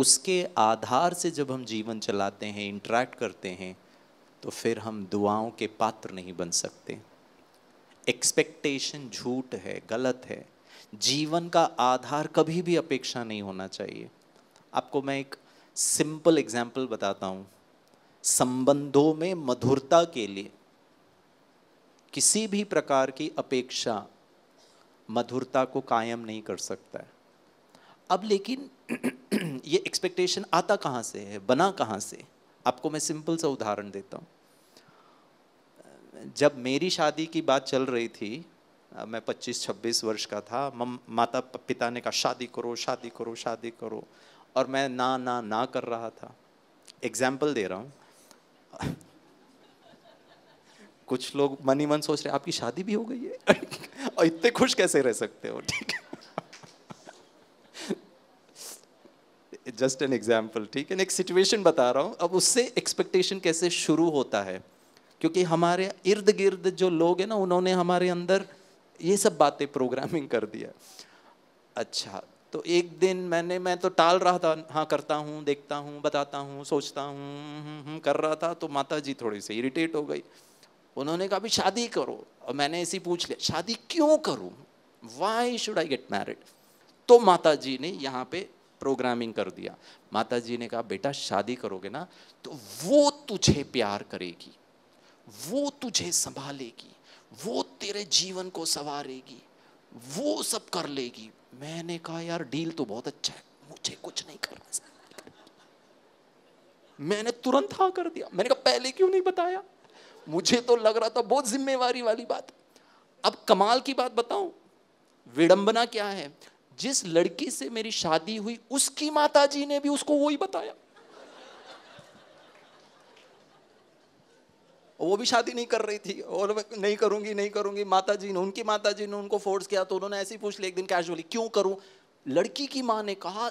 उसके आधार से जब हम जीवन चलाते हैं इंटरेक्ट करते हैं तो फिर हम दुआओं के पात्र नहीं बन सकते एक्सपेक्टेशन झूठ है गलत है जीवन का आधार कभी भी अपेक्षा नहीं होना चाहिए आपको मैं एक सिंपल एग्जाम्पल बताता हूँ संबंधों में मधुरता के लिए किसी भी प्रकार की अपेक्षा मधुरता को कायम नहीं कर सकता है अब लेकिन ये एक्सपेक्टेशन आता कहाँ से है बना कहाँ से आपको मैं सिंपल सा उदाहरण देता हूँ जब मेरी शादी की बात चल रही थी मैं 25-26 वर्ष का था मम माता पिता ने कहा शादी करो शादी करो शादी करो और मैं ना ना ना कर रहा था एग्जाम्पल दे रहा हूँ कुछ लोग मन ही मन सोच रहे आपकी शादी भी हो गई है और इतने खुश कैसे रह सकते हो ठीक है जस्ट एन एग्जाम्पल ठीक है एक सिचुएशन बता रहा हूँ अब उससे एक्सपेक्टेशन कैसे शुरू होता है क्योंकि हमारे इर्द गिर्द जो लोग हैं ना उन्होंने हमारे अंदर ये सब बातें प्रोग्रामिंग कर दिया अच्छा तो एक दिन मैंने मैं तो टाल रहा था हाँ करता हूँ देखता हूँ बताता हूँ सोचता हूँ हम्म, हम्म, हम्म, कर रहा था तो माता जी थोड़ी सी इरिटेट हो गई उन्होंने कहा भी शादी करो और मैंने ऐसे पूछ लिया शादी क्यों करूँ why should I get married तो माता जी ने यहाँ पे प्रोग्रामिंग कर दिया माता जी ने कहा बेटा शादी करोगे ना तो वो तुझे प्यार करेगी वो तुझे संभालेगी वो तेरे जीवन को संवारेगी वो सब कर लेगी मैंने कहा यार डील तो बहुत अच्छा है मुझे कुछ नहीं करना मैंने तुरंत हाँ कर दिया मैंने कहा पहले क्यों नहीं बताया मुझे तो लग रहा था बहुत जिम्मेवारी वाली बात अब कमाल की बात बताऊं विडंबना क्या है जिस लड़की से मेरी शादी हुई उसकी माताजी ने भी उसको वही बताया वो भी शादी नहीं कर रही थी और नहीं करूंगी नहीं करूंगी माता जी ने उनकी माता जी ने उनको फोर्स किया तो उन्होंने ऐसे ही पूछ लिया एक दिन कैजुअली क्यों करूं लड़की की माँ ने कहा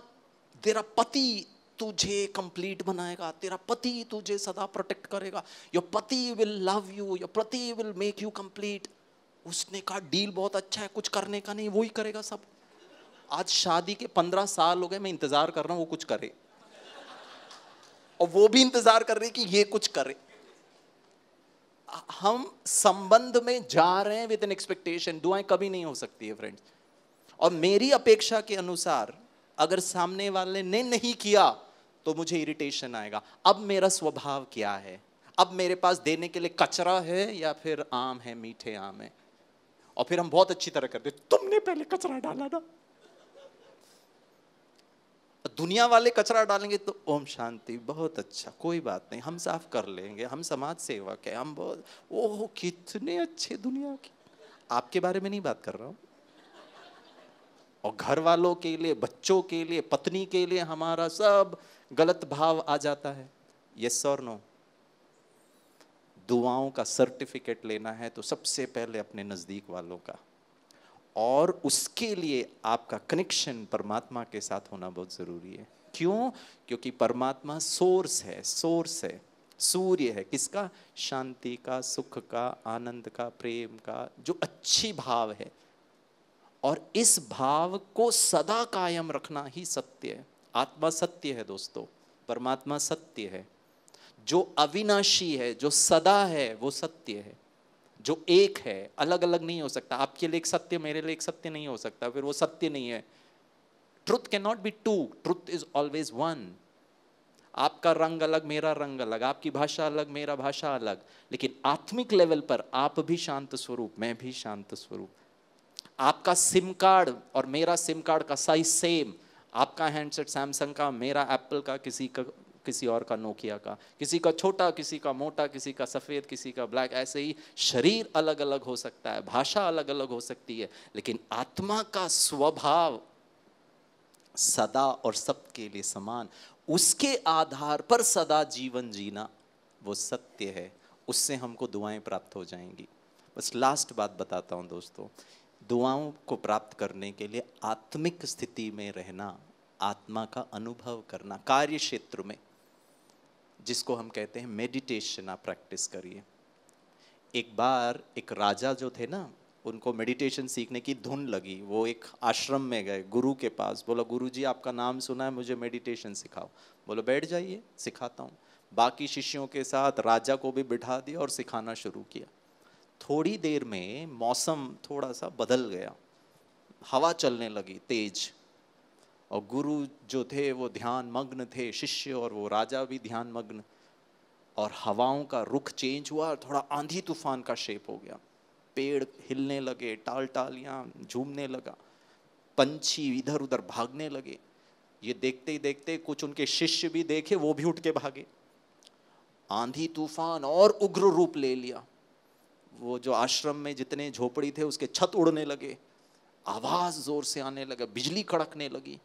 तेरा पति तुझे कंप्लीट बनाएगा तेरा पति तुझे सदा प्रोटेक्ट करेगा योर पति विल लव यू योर पति विल मेक यू कंप्लीट उसने कहा डील बहुत अच्छा है कुछ करने का नहीं वो ही करेगा सब आज शादी के पंद्रह साल हो गए मैं इंतजार कर रहा हूँ वो कुछ करे और वो भी इंतजार कर रही कि ये कुछ करे हम संबंध में जा रहे हैं विद एन एक्सपेक्टेशन दुआएं कभी नहीं हो सकती है फ्रेंड्स और मेरी अपेक्षा के अनुसार अगर सामने वाले ने नहीं किया तो मुझे इरिटेशन आएगा अब मेरा स्वभाव क्या है अब मेरे पास देने के लिए कचरा है या फिर आम है मीठे आम है और फिर हम बहुत अच्छी तरह करते तुमने पहले कचरा डाला था दुनिया वाले कचरा डालेंगे तो ओम शांति बहुत अच्छा कोई बात नहीं हम साफ कर लेंगे हम समाज सेवक है हम बहुत ओह कितने अच्छे दुनिया के आपके बारे में नहीं बात कर रहा हूँ और घर वालों के लिए बच्चों के लिए पत्नी के लिए हमारा सब गलत भाव आ जाता है यस और नो दुआओं का सर्टिफिकेट लेना है तो सबसे पहले अपने नज़दीक वालों का और उसके लिए आपका कनेक्शन परमात्मा के साथ होना बहुत ज़रूरी है क्यों क्योंकि परमात्मा सोर्स है सोर्स है सूर्य है किसका शांति का सुख का आनंद का प्रेम का जो अच्छी भाव है और इस भाव को सदा कायम रखना ही सत्य है आत्मा सत्य है दोस्तों परमात्मा सत्य है जो अविनाशी है जो सदा है वो सत्य है जो एक है अलग अलग नहीं हो सकता आपके लिए एक सत्य मेरे लिए एक सत्य नहीं हो सकता फिर वो सत्य नहीं है truth can not be two truth is always one आपका रंग अलग मेरा रंग अलग आपकी भाषा अलग मेरा भाषा अलग लेकिन आत्मिक लेवल पर आप भी शांत स्वरूप मैं भी शांत स्वरूप आपका सिम कार्ड और मेरा सिम कार्ड का साइज सेम आपका हैंडसेट सैमसंग का मेरा एप्पल का किसी का किसी और का नोकिया का किसी का छोटा किसी का मोटा किसी का सफ़ेद किसी का ब्लैक ऐसे ही शरीर अलग अलग हो सकता है भाषा अलग अलग हो सकती है लेकिन आत्मा का स्वभाव सदा और सब के लिए समान उसके आधार पर सदा जीवन जीना वो सत्य है उससे हमको दुआएं प्राप्त हो जाएंगी बस लास्ट बात बताता हूँ दोस्तों दुआओं को प्राप्त करने के लिए आत्मिक स्थिति में रहना आत्मा का अनुभव करना कार्य क्षेत्र में जिसको हम कहते हैं मेडिटेशन आप प्रैक्टिस करिए एक बार एक राजा जो थे ना उनको मेडिटेशन सीखने की धुन लगी वो एक आश्रम में गए गुरु के पास बोला गुरु जी आपका नाम सुना है मुझे मेडिटेशन सिखाओ बोलो बैठ जाइए सिखाता हूँ बाकी शिष्यों के साथ राजा को भी बिठा दिया और सिखाना शुरू किया थोड़ी देर में मौसम थोड़ा सा बदल गया हवा चलने लगी तेज़ और गुरु जो थे वो ध्यान मग्न थे शिष्य और वो राजा भी ध्यान मग्न और हवाओं का रुख चेंज हुआ और थोड़ा आंधी तूफान का शेप हो गया पेड़ हिलने लगे टाल टालियाँ झूमने लगा पंछी इधर उधर भागने लगे ये देखते ही देखते कुछ उनके शिष्य भी देखे वो भी उठ के भागे आंधी तूफान और उग्र रूप ले लिया वो जो आश्रम में जितने झोपड़ी थे उसके छत उड़ने लगे आवाज जोर से आने लगा बिजली कड़कने लगी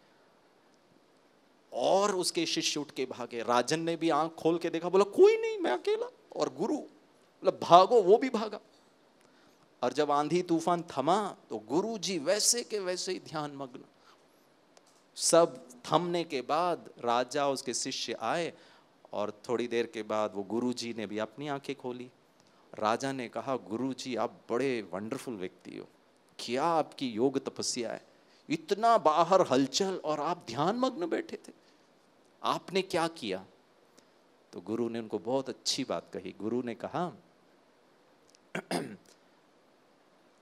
और उसके शिष्य उठ के भागे राजन ने भी आंख खोल के देखा बोला कोई नहीं मैं अकेला और गुरु मतलब भागो वो भी भागा और जब आंधी तूफान थमा तो गुरु जी वैसे के वैसे ही ध्यान मग्न सब थमने के बाद राजा उसके शिष्य आए और थोड़ी देर के बाद वो गुरु जी ने भी अपनी आंखें खोली राजा ने कहा गुरु जी आप बड़े वंडरफुल व्यक्ति हो क्या आपकी योग तपस्या है इतना बाहर हलचल और आप ध्यान मग्न बैठे थे आपने क्या किया तो गुरु ने उनको बहुत अच्छी बात कही गुरु ने कहा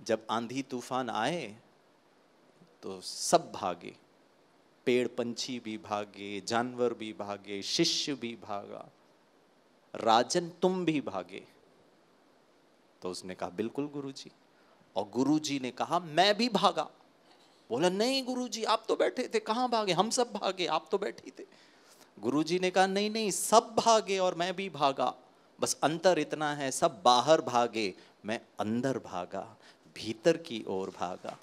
जब आंधी तूफान आए तो सब भागे पेड़ पंछी भी भागे जानवर भी भागे शिष्य भी भागा राजन तुम भी भागे तो उसने कहा बिल्कुल गुरुजी और गुरुजी ने कहा मैं भी भागा बोला नहीं गुरुजी आप तो बैठे थे कहाँ भागे हम सब भागे आप तो बैठे थे गुरुजी ने कहा नहीं नहीं सब भागे और मैं भी भागा बस अंतर इतना है सब बाहर भागे मैं अंदर भागा भीतर की ओर भागा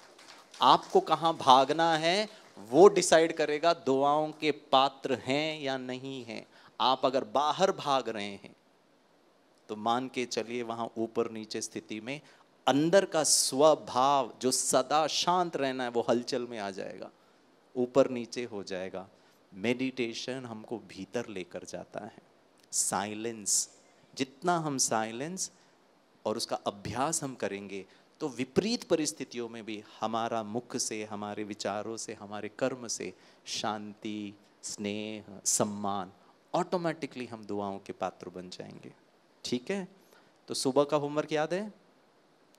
आपको कहाँ भागना है वो डिसाइड करेगा दुआओं के पात्र हैं या नहीं हैं आप अगर बाहर भाग रहे हैं तो मान के चलिए वहाँ ऊपर नीचे स्थिति में अंदर का स्वभाव जो सदा शांत रहना है वो हलचल में आ जाएगा ऊपर नीचे हो जाएगा मेडिटेशन हमको भीतर लेकर जाता है साइलेंस जितना हम साइलेंस और उसका अभ्यास हम करेंगे तो विपरीत परिस्थितियों में भी हमारा मुख से हमारे विचारों से हमारे कर्म से शांति स्नेह सम्मान ऑटोमेटिकली हम दुआओं के पात्र बन जाएंगे ठीक है तो सुबह का होमवर्क याद है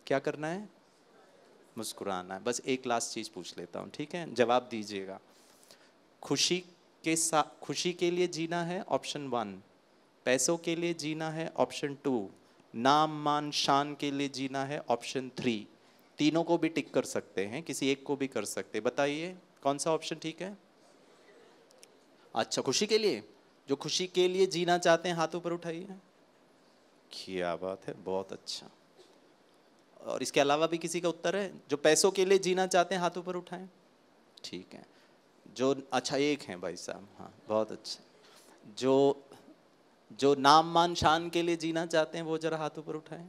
क्या करना है मुस्कुराना है बस एक लास्ट चीज़ पूछ लेता हूँ ठीक है जवाब दीजिएगा खुशी के साथ खुशी के लिए जीना है ऑप्शन वन पैसों के लिए जीना है ऑप्शन टू नाम मान शान के लिए जीना है ऑप्शन थ्री तीनों को भी टिक कर सकते हैं किसी एक को भी कर सकते बताइए कौन सा ऑप्शन ठीक है अच्छा खुशी के लिए जो खुशी के लिए जीना चाहते हैं हाथों पर उठाइए क्या बात है बहुत अच्छा और इसके अलावा भी किसी का उत्तर है जो पैसों के लिए जीना चाहते हैं हाथों पर उठाएं ठीक है जो अच्छा एक हैं भाई साहब हाँ बहुत अच्छा जो जो नाम मान शान के लिए जीना चाहते हैं वो जरा हाथ ऊपर उठाएं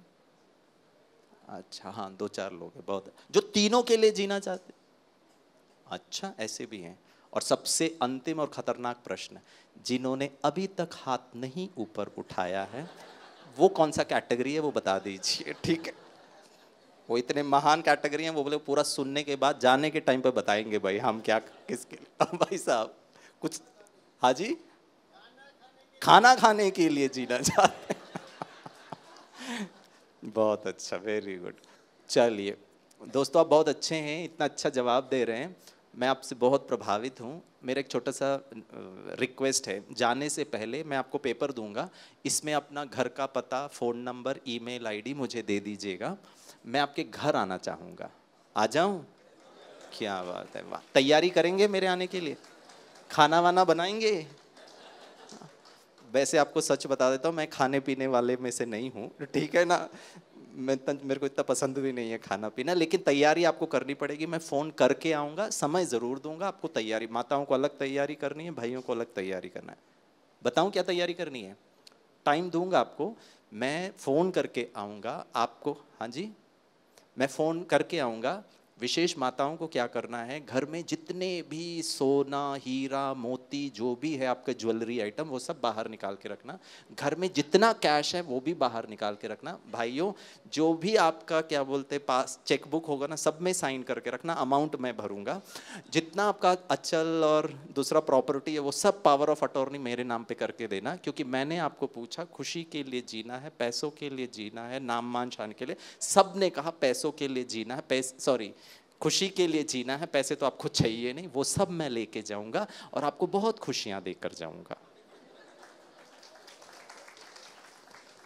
अच्छा हाँ दो चार लोग हैं बहुत जो तीनों के लिए जीना चाहते अच्छा ऐसे भी हैं और सबसे अंतिम और खतरनाक प्रश्न जिन्होंने अभी तक हाथ नहीं ऊपर उठाया है वो कौन सा कैटेगरी है वो बता दीजिए ठीक है वो इतने महान कैटेगरी हैं वो बोले पूरा सुनने के बाद जाने के टाइम पर बताएंगे भाई हम क्या किसके लिए तो भाई साहब कुछ हाँ जी खाना खाने के लिए जीना चाहते बहुत अच्छा वेरी गुड चलिए दोस्तों आप बहुत अच्छे हैं इतना अच्छा जवाब दे रहे हैं मैं आपसे बहुत प्रभावित हूँ मेरा एक छोटा सा रिक्वेस्ट है जाने से पहले मैं आपको पेपर दूंगा इसमें अपना घर का पता फ़ोन नंबर ईमेल आईडी मुझे दे दीजिएगा मैं आपके घर आना चाहूँगा आ जाऊँ क्या बात है वाह तैयारी करेंगे मेरे आने के लिए खाना वाना बनाएंगे वैसे आपको सच बता देता हूँ मैं खाने पीने वाले में से नहीं हूँ ठीक है ना मैं इतना मेरे को इतना पसंद भी नहीं है खाना पीना लेकिन तैयारी आपको करनी पड़ेगी मैं फ़ोन करके आऊँगा समय ज़रूर दूंगा आपको तैयारी माताओं को अलग तैयारी करनी है भाइयों को अलग तैयारी करना है बताऊँ क्या तैयारी करनी है टाइम दूंगा आपको मैं फ़ोन करके आऊँगा आपको हाँ जी मैं फ़ोन करके आऊँगा विशेष माताओं को क्या करना है घर में जितने भी सोना हीरा मोती जो भी है आपका ज्वेलरी आइटम वो सब बाहर निकाल के रखना घर में जितना कैश है वो भी बाहर निकाल के रखना भाइयों जो भी आपका क्या बोलते पास चेकबुक होगा ना सब में साइन करके रखना अमाउंट मैं भरूंगा जितना आपका अचल और दूसरा प्रॉपर्टी है वो सब पावर ऑफ अटोर्नी मेरे नाम पर करके देना क्योंकि मैंने आपको पूछा खुशी के लिए जीना है पैसों के लिए जीना है नाम मान छान के लिए सब ने कहा पैसों के लिए जीना है पैस सॉरी खुशी के लिए जीना है पैसे तो आपको चाहिए नहीं वो सब मैं लेके जाऊंगा और आपको बहुत खुशियां देकर जाऊंगा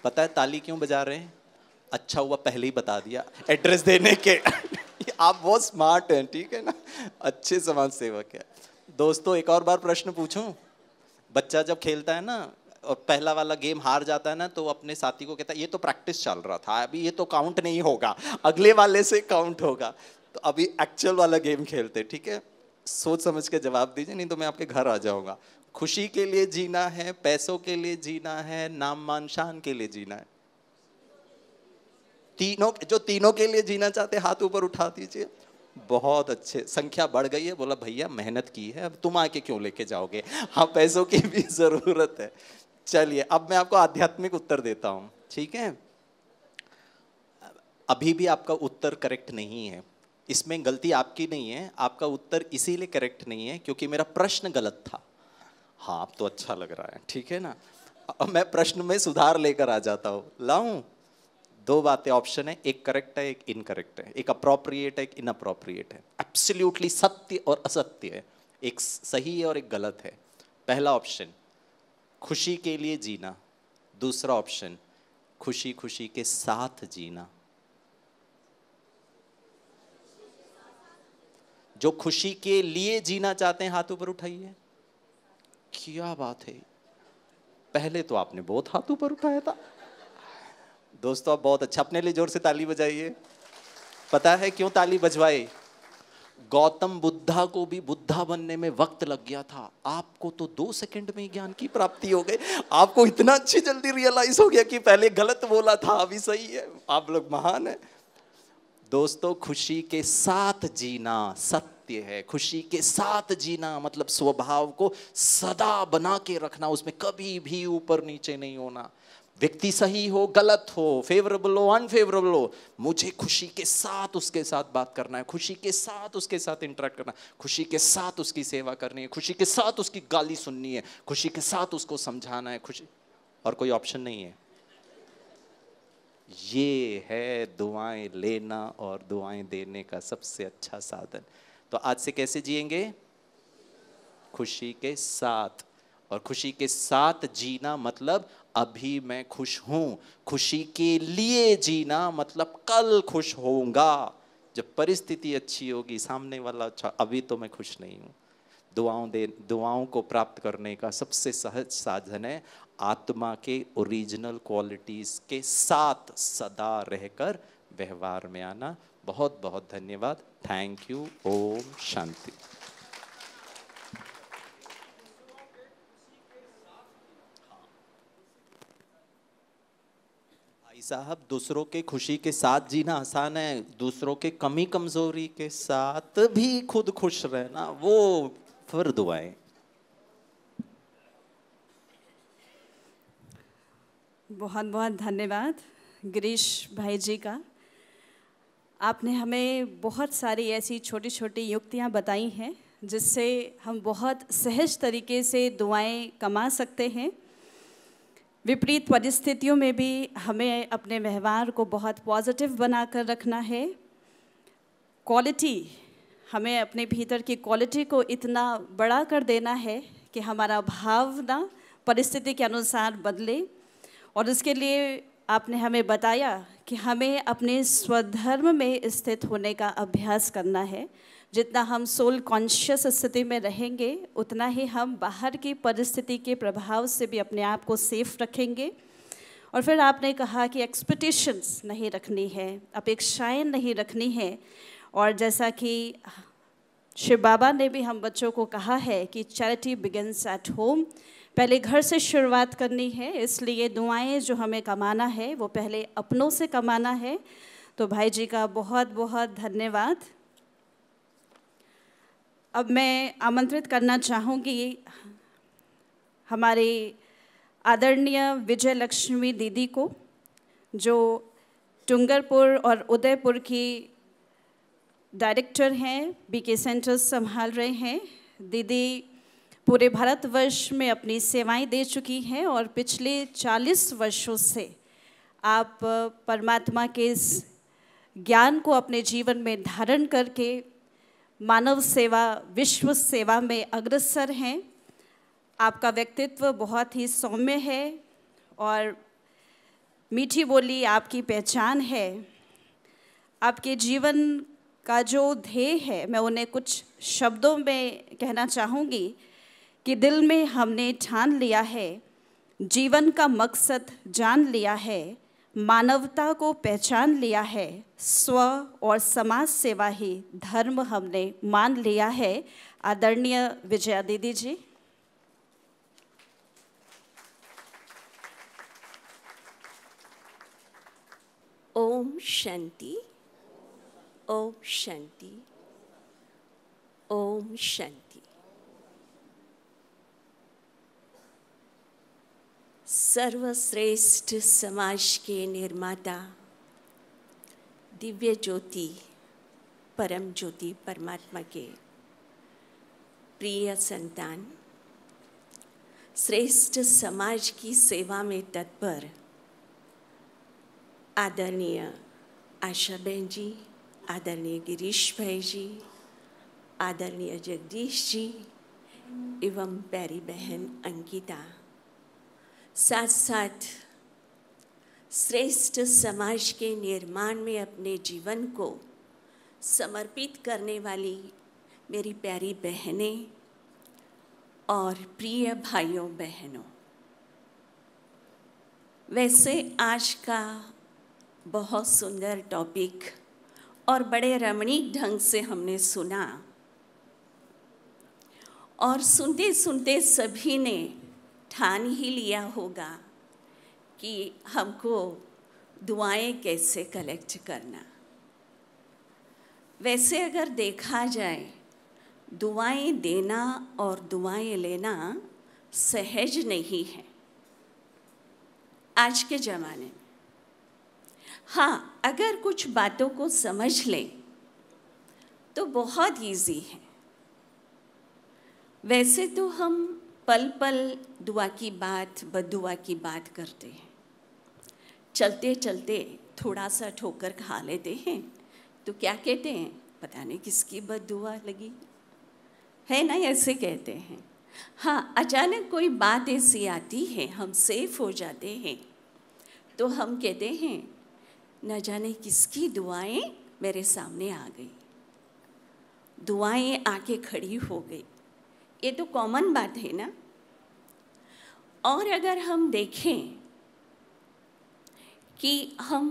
पता है ताली क्यों बजा रहे हैं अच्छा हुआ पहले ही बता दिया एड्रेस देने के आप बहुत स्मार्ट हैं ठीक है ना अच्छे समाज सेवक है दोस्तों एक और बार प्रश्न पूछूं बच्चा जब खेलता है ना और पहला वाला गेम हार जाता है ना तो अपने साथी को कहता है ये तो प्रैक्टिस चल रहा था अभी ये तो काउंट नहीं होगा अगले वाले से काउंट होगा तो अभी एक्चुअल वाला गेम खेलते ठीक है सोच समझ के जवाब दीजिए नहीं तो मैं आपके घर आ जाऊंगा खुशी के लिए जीना है पैसों के लिए जीना है नाम मान शान के लिए जीना है तीनों जो तीनों के लिए जीना चाहते हाथ ऊपर उठा दीजिए बहुत अच्छे संख्या बढ़ गई है बोला भैया मेहनत की है अब तुम आके क्यों लेके जाओगे हाँ पैसों की भी जरूरत है चलिए अब मैं आपको आध्यात्मिक उत्तर देता हूँ ठीक है अभी भी आपका उत्तर करेक्ट नहीं है इसमें गलती आपकी नहीं है आपका उत्तर इसीलिए करेक्ट नहीं है क्योंकि मेरा प्रश्न गलत था हाँ आप तो अच्छा लग रहा है ठीक है ना अब मैं प्रश्न में सुधार लेकर आ जाता हूँ लाऊ दो बातें ऑप्शन है एक करेक्ट है एक इनकरेक्ट है एक अप्रोप्रिएट है एक इनअप्रोप्रिएट है एप्सल्यूटली सत्य और असत्य है एक सही है और एक गलत है पहला ऑप्शन खुशी के लिए जीना दूसरा ऑप्शन खुशी खुशी के साथ जीना जो खुशी के लिए जीना चाहते हैं हाथ ऊपर उठाइए क्या बात है पहले तो आपने बहुत हाथ ऊपर उठाया था दोस्तों आप बहुत अच्छा अपने लिए जोर से ताली बजाइए पता है क्यों ताली बजवाए गौतम बुद्धा को भी बुद्धा बनने में वक्त लग गया था आपको तो दो सेकंड में ज्ञान की प्राप्ति हो गई आपको इतना अच्छी जल्दी रियलाइज हो गया कि पहले गलत बोला था अभी सही है आप लोग महान है दोस्तों खुशी के साथ जीना सत्य है खुशी के साथ जीना मतलब स्वभाव को सदा बना के रखना उसमें कभी भी ऊपर नीचे नहीं होना व्यक्ति सही हो गलत हो फेवरेबल हो अनफेवरेबल हो मुझे खुशी के साथ उसके साथ बात करना है खुशी के साथ उसके साथ इंटरेक्ट करना है खुशी के साथ उसकी सेवा करनी है खुशी के साथ उसकी गाली सुननी है खुशी के साथ उसको समझाना है खुशी और कोई ऑप्शन नहीं है ये है दुआएं लेना और दुआएं देने का सबसे अच्छा साधन तो आज से कैसे जिएंगे खुशी के साथ और खुशी के साथ जीना मतलब अभी मैं खुश हूं खुशी के लिए जीना मतलब कल खुश होऊंगा जब परिस्थिति अच्छी होगी सामने वाला अच्छा अभी तो मैं खुश नहीं हूं दुआओं दे दुआओं को प्राप्त करने का सबसे सहज साधन है आत्मा के ओरिजिनल क्वालिटीज़ के साथ सदा रहकर व्यवहार में आना बहुत बहुत धन्यवाद थैंक यू ओम शांति भाई साहब दूसरों के खुशी के साथ जीना आसान है दूसरों के कमी कमजोरी के साथ भी खुद खुश रहना वो फर्द दुआएं बहुत बहुत धन्यवाद गिरीश भाई जी का आपने हमें बहुत सारी ऐसी छोटी छोटी युक्तियाँ बताई हैं जिससे हम बहुत सहज तरीके से दुआएं कमा सकते हैं विपरीत परिस्थितियों में भी हमें अपने व्यवहार को बहुत पॉजिटिव बनाकर रखना है क्वालिटी हमें अपने भीतर की क्वालिटी को इतना बड़ा कर देना है कि हमारा भावना परिस्थिति के अनुसार बदले और इसके लिए आपने हमें बताया कि हमें अपने स्वधर्म में स्थित होने का अभ्यास करना है जितना हम सोल कॉन्शियस स्थिति में रहेंगे उतना ही हम बाहर की परिस्थिति के प्रभाव से भी अपने आप को सेफ रखेंगे और फिर आपने कहा कि एक्सपेक्टेशंस नहीं रखनी है अपेक्षाएं नहीं रखनी है और जैसा कि शिव बाबा ने भी हम बच्चों को कहा है कि चैरिटी बिगिनस एट होम पहले घर से शुरुआत करनी है इसलिए दुआएं जो हमें कमाना है वो पहले अपनों से कमाना है तो भाई जी का बहुत बहुत धन्यवाद अब मैं आमंत्रित करना चाहूँगी हमारी आदरणीय विजय लक्ष्मी दीदी को जो डूंगरपुर और उदयपुर की डायरेक्टर हैं बीके सेंटर संभाल रहे हैं दीदी पूरे भारतवर्ष में अपनी सेवाएं दे चुकी हैं और पिछले 40 वर्षों से आप परमात्मा के इस ज्ञान को अपने जीवन में धारण करके मानव सेवा विश्व सेवा में अग्रसर हैं आपका व्यक्तित्व बहुत ही सौम्य है और मीठी बोली आपकी पहचान है आपके जीवन का जो ध्येय है मैं उन्हें कुछ शब्दों में कहना चाहूँगी कि दिल में हमने ठान लिया है जीवन का मकसद जान लिया है मानवता को पहचान लिया है स्व और समाज सेवा ही धर्म हमने मान लिया है आदरणीय विजया दीदी जी ओम शांति ओम शांति ओम शांति सर्वश्रेष्ठ समाज के निर्माता दिव्य ज्योति परम ज्योति परमात्मा के प्रिय संतान श्रेष्ठ समाज की सेवा में तत्पर आदरणीय आशा बहन जी आदरणीय गिरीश भाई जी आदरणीय जगदीश जी एवं प्यारी बहन अंकिता साथ साथ श्रेष्ठ समाज के निर्माण में अपने जीवन को समर्पित करने वाली मेरी प्यारी बहनें और प्रिय भाइयों बहनों वैसे आज का बहुत सुंदर टॉपिक और बड़े रमणीक ढंग से हमने सुना और सुनते सुनते सभी ने ठान ही लिया होगा कि हमको दुआएं कैसे कलेक्ट करना वैसे अगर देखा जाए दुआएं देना और दुआएं लेना सहज नहीं है आज के ज़माने में हाँ अगर कुछ बातों को समझ लें तो बहुत इजी है वैसे तो हम पल पल दुआ की बात बदुआ की बात करते हैं चलते चलते थोड़ा सा ठोकर खा लेते हैं तो क्या कहते हैं पता नहीं किसकी बदुआ लगी है ना ऐसे कहते हैं हाँ अचानक कोई बात ऐसी आती है हम सेफ हो जाते हैं तो हम कहते हैं न जाने किसकी दुआएं मेरे सामने आ गई दुआएं आके खड़ी हो गई ये तो कॉमन बात है ना और अगर हम देखें कि हम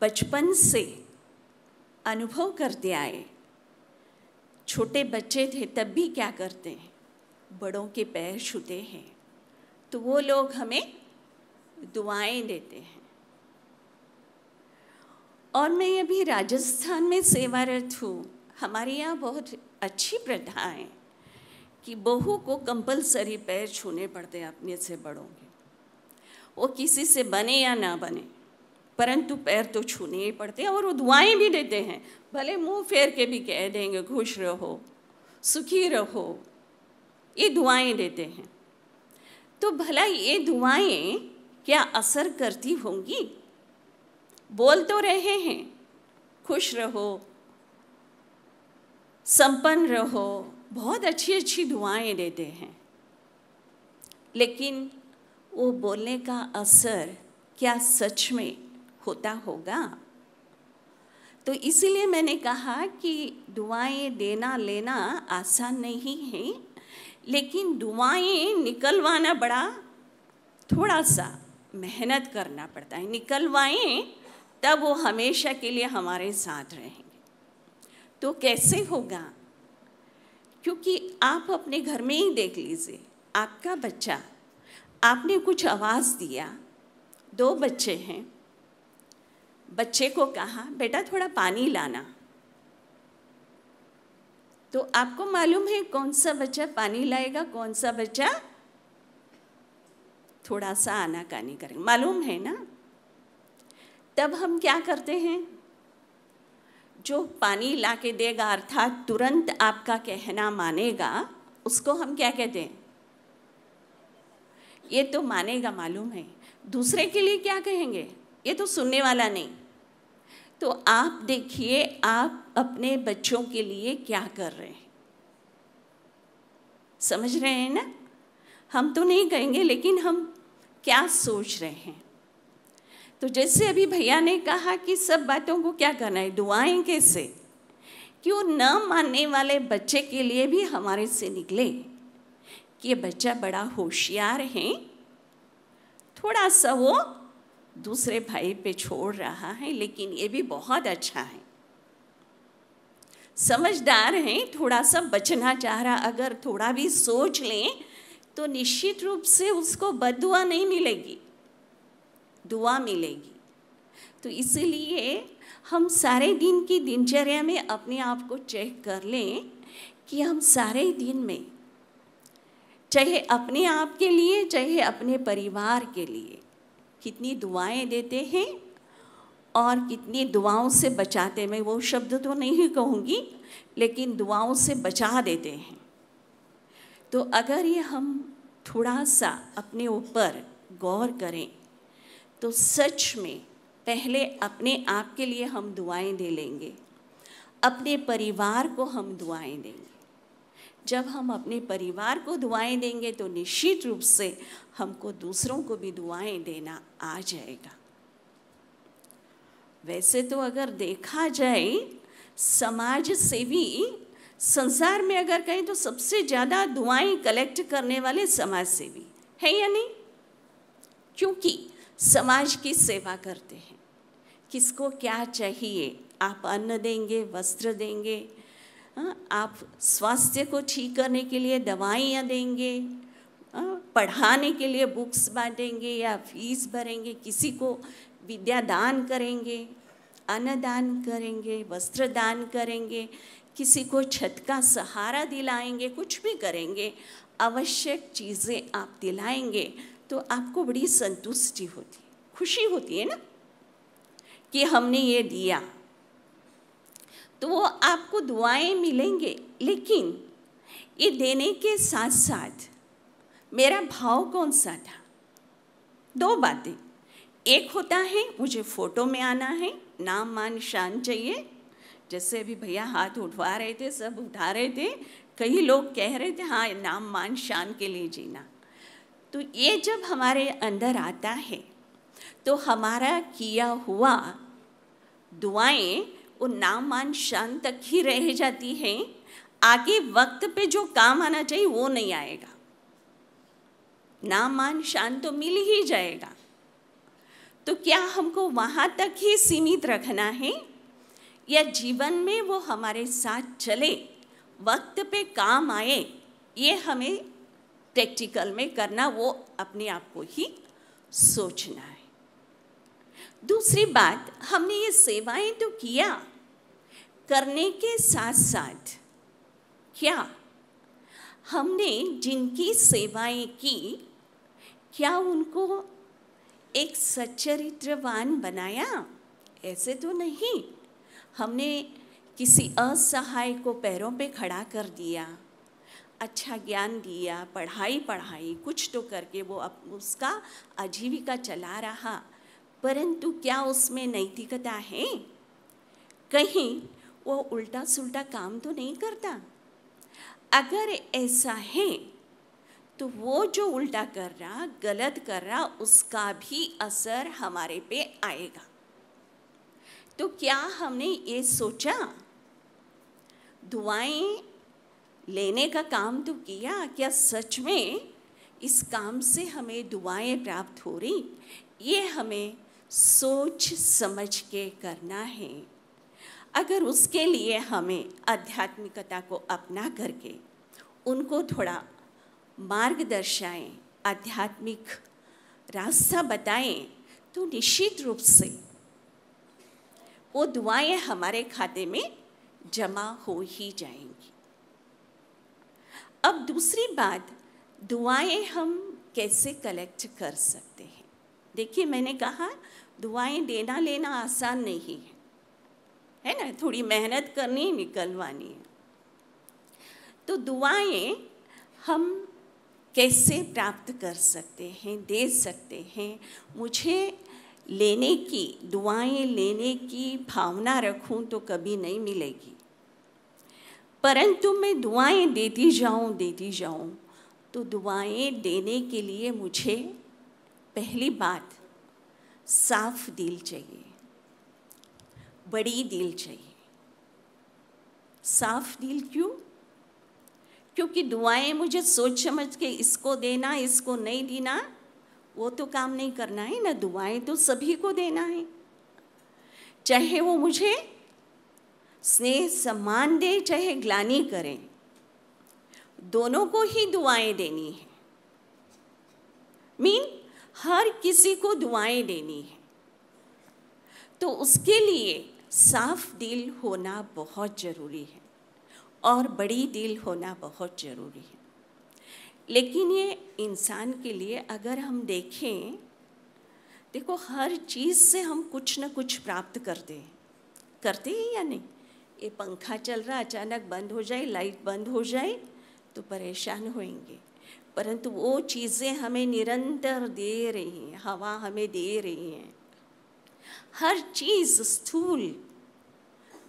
बचपन से अनुभव करते आए छोटे बच्चे थे तब भी क्या करते हैं बड़ों के पैर छूते हैं तो वो लोग हमें दुआएं देते हैं और मैं अभी राजस्थान में सेवारत हूँ हमारे यहाँ बहुत अच्छी प्रथाएं कि बहू को कंपलसरी पैर छूने पड़ते हैं अपने से बड़ों के वो किसी से बने या ना बने परंतु पैर तो छूने ही पड़ते हैं और वो दुआएं भी देते हैं भले मुंह फेर के भी कह देंगे खुश रहो सुखी रहो ये दुआएं देते हैं तो भला ये दुआएं क्या असर करती होंगी बोल तो रहे हैं खुश रहो संपन्न रहो बहुत अच्छी अच्छी दुआएं देते हैं लेकिन वो बोलने का असर क्या सच में होता होगा तो इसीलिए मैंने कहा कि दुआएं देना लेना आसान नहीं है लेकिन दुआएं निकलवाना बड़ा थोड़ा सा मेहनत करना पड़ता है निकलवाएं तब वो हमेशा के लिए हमारे साथ रहेंगे तो कैसे होगा क्योंकि आप अपने घर में ही देख लीजिए आपका बच्चा आपने कुछ आवाज़ दिया दो बच्चे हैं बच्चे को कहा बेटा थोड़ा पानी लाना तो आपको मालूम है कौन सा बच्चा पानी लाएगा कौन सा बच्चा थोड़ा सा आना कानी करेंगे मालूम है ना तब हम क्या करते हैं जो पानी ला के देगा अर्थात तुरंत आपका कहना मानेगा उसको हम क्या कहते हैं ये तो मानेगा मालूम है दूसरे के लिए क्या कहेंगे ये तो सुनने वाला नहीं तो आप देखिए आप अपने बच्चों के लिए क्या कर रहे हैं समझ रहे हैं ना हम तो नहीं कहेंगे लेकिन हम क्या सोच रहे हैं तो जैसे अभी भैया ने कहा कि सब बातों को क्या करना है दुआएं कैसे क्यों न मानने वाले बच्चे के लिए भी हमारे से निकले कि ये बच्चा बड़ा होशियार है थोड़ा सा वो दूसरे भाई पे छोड़ रहा है लेकिन ये भी बहुत अच्छा है समझदार हैं थोड़ा सा बचना चाह रहा अगर थोड़ा भी सोच लें तो निश्चित रूप से उसको बदुआ नहीं मिलेगी दुआ मिलेगी तो इसलिए हम सारे दिन की दिनचर्या में अपने आप को चेक कर लें कि हम सारे दिन में चाहे अपने आप के लिए चाहे अपने परिवार के लिए कितनी दुआएं देते हैं और कितनी दुआओं से बचाते मैं वो शब्द तो नहीं कहूँगी लेकिन दुआओं से बचा देते हैं तो अगर ये हम थोड़ा सा अपने ऊपर गौर करें तो सच में पहले अपने आप के लिए हम दुआएं दे लेंगे अपने परिवार को हम दुआएं देंगे जब हम अपने परिवार को दुआएं देंगे तो निश्चित रूप से हमको दूसरों को भी दुआएं देना आ जाएगा वैसे तो अगर देखा जाए समाज सेवी संसार में अगर कहें तो सबसे ज़्यादा दुआएं कलेक्ट करने वाले समाज सेवी है या नहीं क्योंकि समाज की सेवा करते हैं किसको क्या चाहिए आप अन्न देंगे वस्त्र देंगे हाँ, आप स्वास्थ्य को ठीक करने के लिए दवाइयाँ देंगे हाँ, पढ़ाने के लिए बुक्स बांटेंगे या फीस भरेंगे किसी को विद्या दान करेंगे अन्न दान करेंगे वस्त्र दान करेंगे किसी को छत का सहारा दिलाएंगे कुछ भी करेंगे आवश्यक चीज़ें आप दिलाएंगे तो आपको बड़ी संतुष्टि होती है खुशी होती है ना कि हमने ये दिया तो वो आपको दुआएं मिलेंगे लेकिन ये देने के साथ साथ मेरा भाव कौन सा था दो बातें एक होता है मुझे फोटो में आना है नाम मान शान चाहिए जैसे अभी भैया हाथ उठवा रहे थे सब उठा रहे थे कई लोग कह रहे थे हाँ नाम मान शान के लिए जीना तो ये जब हमारे अंदर आता है तो हमारा किया हुआ दुआएं वो मान शान तक ही रह जाती हैं आगे वक्त पे जो काम आना चाहिए वो नहीं आएगा नामान शान तो मिल ही जाएगा तो क्या हमको वहाँ तक ही सीमित रखना है या जीवन में वो हमारे साथ चले वक्त पे काम आए ये हमें प्रैक्टिकल में करना वो अपने आप को ही सोचना है दूसरी बात हमने ये सेवाएं तो किया करने के साथ साथ क्या हमने जिनकी सेवाएं की क्या उनको एक सच्चरित्रवान बनाया ऐसे तो नहीं हमने किसी असहाय को पैरों पे खड़ा कर दिया अच्छा ज्ञान दिया पढ़ाई पढ़ाई कुछ तो करके वो अप, उसका आजीविका चला रहा परंतु क्या उसमें नैतिकता है कहीं वो उल्टा सुल्टा काम तो नहीं करता अगर ऐसा है तो वो जो उल्टा कर रहा गलत कर रहा उसका भी असर हमारे पे आएगा तो क्या हमने ये सोचा दुआएं लेने का काम तो किया क्या सच में इस काम से हमें दुआएं प्राप्त हो रही ये हमें सोच समझ के करना है अगर उसके लिए हमें आध्यात्मिकता को अपना करके उनको थोड़ा मार्ग आध्यात्मिक रास्ता बताएं तो निश्चित रूप से वो दुआएं हमारे खाते में जमा हो ही जाएंगी अब दूसरी बात दुआएं हम कैसे कलेक्ट कर सकते हैं देखिए मैंने कहा दुआएं देना लेना आसान नहीं है है ना थोड़ी मेहनत करनी निकलवानी है तो दुआएं हम कैसे प्राप्त कर सकते हैं दे सकते हैं मुझे लेने की दुआएं लेने की भावना रखूं तो कभी नहीं मिलेगी परंतु मैं दुआएं देती जाऊं देती जाऊं तो दुआएं देने के लिए मुझे पहली बात साफ दिल चाहिए बड़ी दिल चाहिए साफ दिल क्यों क्योंकि दुआएं मुझे सोच समझ के इसको देना इसको नहीं देना वो तो काम नहीं करना है ना दुआएं तो सभी को देना है चाहे वो मुझे स्नेह सम्मान दे चाहे ग्लानी करें दोनों को ही दुआएं देनी है मीन हर किसी को दुआएं देनी है तो उसके लिए साफ दिल होना बहुत ज़रूरी है और बड़ी दिल होना बहुत ज़रूरी है लेकिन ये इंसान के लिए अगर हम देखें देखो हर चीज़ से हम कुछ ना कुछ प्राप्त करते हैं करते हैं या नहीं ये पंखा चल रहा अचानक बंद हो जाए लाइट बंद हो जाए तो परेशान होंगे परंतु वो चीज़ें हमें निरंतर दे रही हैं हवा हमें दे रही हैं हर चीज़ स्थूल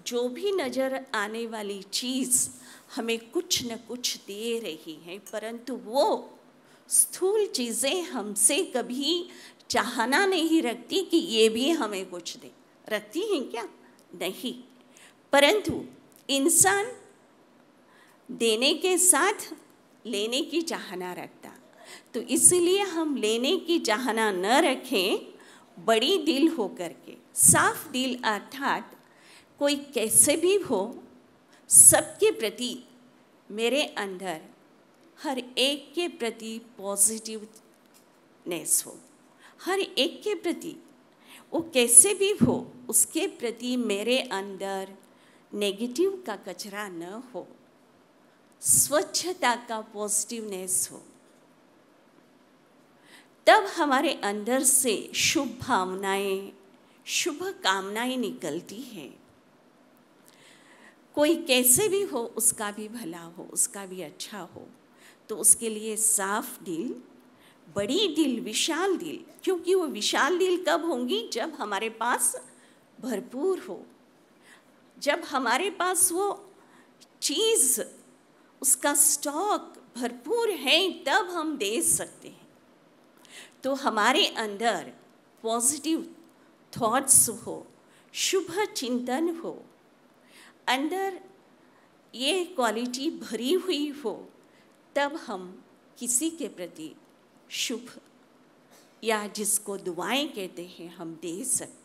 जो भी नज़र आने वाली चीज़ हमें कुछ न कुछ दे रही है परंतु वो स्थूल चीज़ें हमसे कभी चाहना नहीं रखती कि ये भी हमें कुछ दे रखती हैं क्या नहीं परंतु इंसान देने के साथ लेने की चाहना रखता तो इसलिए हम लेने की चाहना न रखें बड़ी दिल हो करके साफ दिल अर्थात कोई कैसे भी हो सबके प्रति मेरे अंदर हर एक के प्रति पॉजिटिवनेस हो हर एक के प्रति वो कैसे भी हो उसके प्रति मेरे अंदर नेगेटिव का कचरा न हो स्वच्छता का पॉजिटिवनेस हो तब हमारे अंदर से शुभ भावनाएं शुभ कामनाएं निकलती हैं कोई कैसे भी हो उसका भी भला हो उसका भी अच्छा हो तो उसके लिए साफ दिल बड़ी दिल विशाल दिल क्योंकि वो विशाल दिल कब होंगी जब हमारे पास भरपूर हो जब हमारे पास वो चीज़ उसका स्टॉक भरपूर है तब हम दे सकते हैं तो हमारे अंदर पॉजिटिव थॉट्स हो शुभ चिंतन हो अंदर ये क्वालिटी भरी हुई हो तब हम किसी के प्रति शुभ या जिसको दुआएं कहते हैं हम दे सकते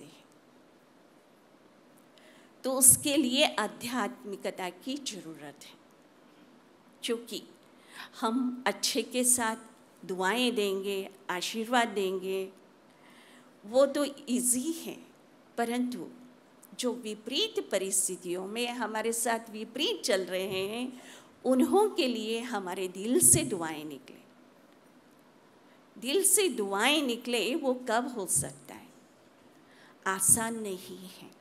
तो उसके लिए आध्यात्मिकता की ज़रूरत है क्योंकि हम अच्छे के साथ दुआएं देंगे आशीर्वाद देंगे वो तो इजी है परंतु जो विपरीत परिस्थितियों में हमारे साथ विपरीत चल रहे हैं उन्हों के लिए हमारे दिल से दुआएं निकले दिल से दुआएं निकले वो कब हो सकता है आसान नहीं है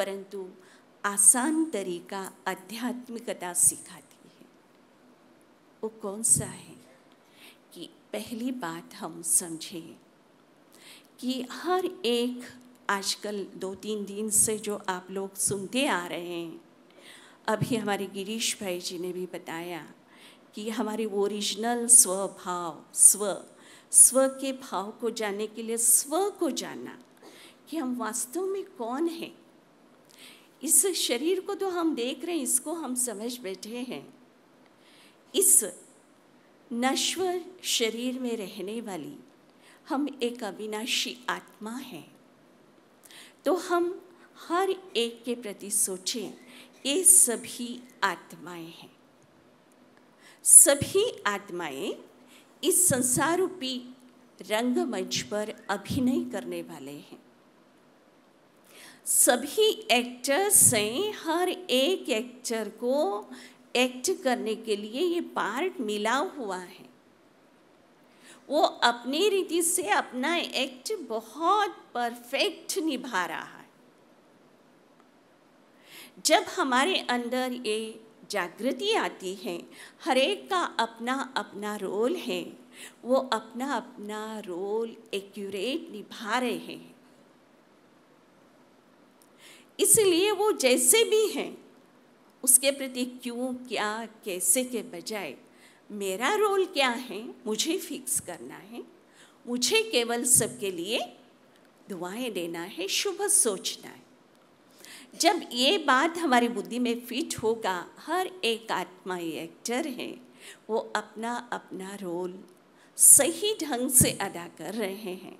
परंतु आसान तरीका आध्यात्मिकता सिखाती है वो कौन सा है कि पहली बात हम समझें कि हर एक आजकल दो तीन दिन से जो आप लोग सुनते आ रहे हैं अभी हमारे गिरीश भाई जी ने भी बताया कि हमारे ओरिजिनल स्वभाव स्व स्व के भाव को जानने के लिए स्व को जानना कि हम वास्तव में कौन हैं इस शरीर को तो हम देख रहे हैं इसको हम समझ बैठे हैं इस नश्वर शरीर में रहने वाली हम एक अविनाशी आत्मा हैं तो हम हर एक के प्रति सोचें ये सभी आत्माएं हैं सभी आत्माएं इस संसार रूपी रंगमंच पर अभिनय करने वाले हैं सभी एक्टर्स हैं हर एक एक्टर को एक्ट करने के लिए ये पार्ट मिला हुआ है वो अपनी रीति से अपना एक्ट बहुत परफेक्ट निभा रहा है जब हमारे अंदर ये जागृति आती है हर एक का अपना अपना रोल है वो अपना अपना रोल एक्यूरेट निभा रहे हैं इसलिए वो जैसे भी हैं उसके प्रति क्यों क्या कैसे के बजाय मेरा रोल क्या है मुझे फिक्स करना है मुझे केवल सबके लिए दुआएं देना है शुभ सोचना है जब ये बात हमारी बुद्धि में फिट होगा हर एक आत्मा एक्टर है वो अपना अपना रोल सही ढंग से अदा कर रहे हैं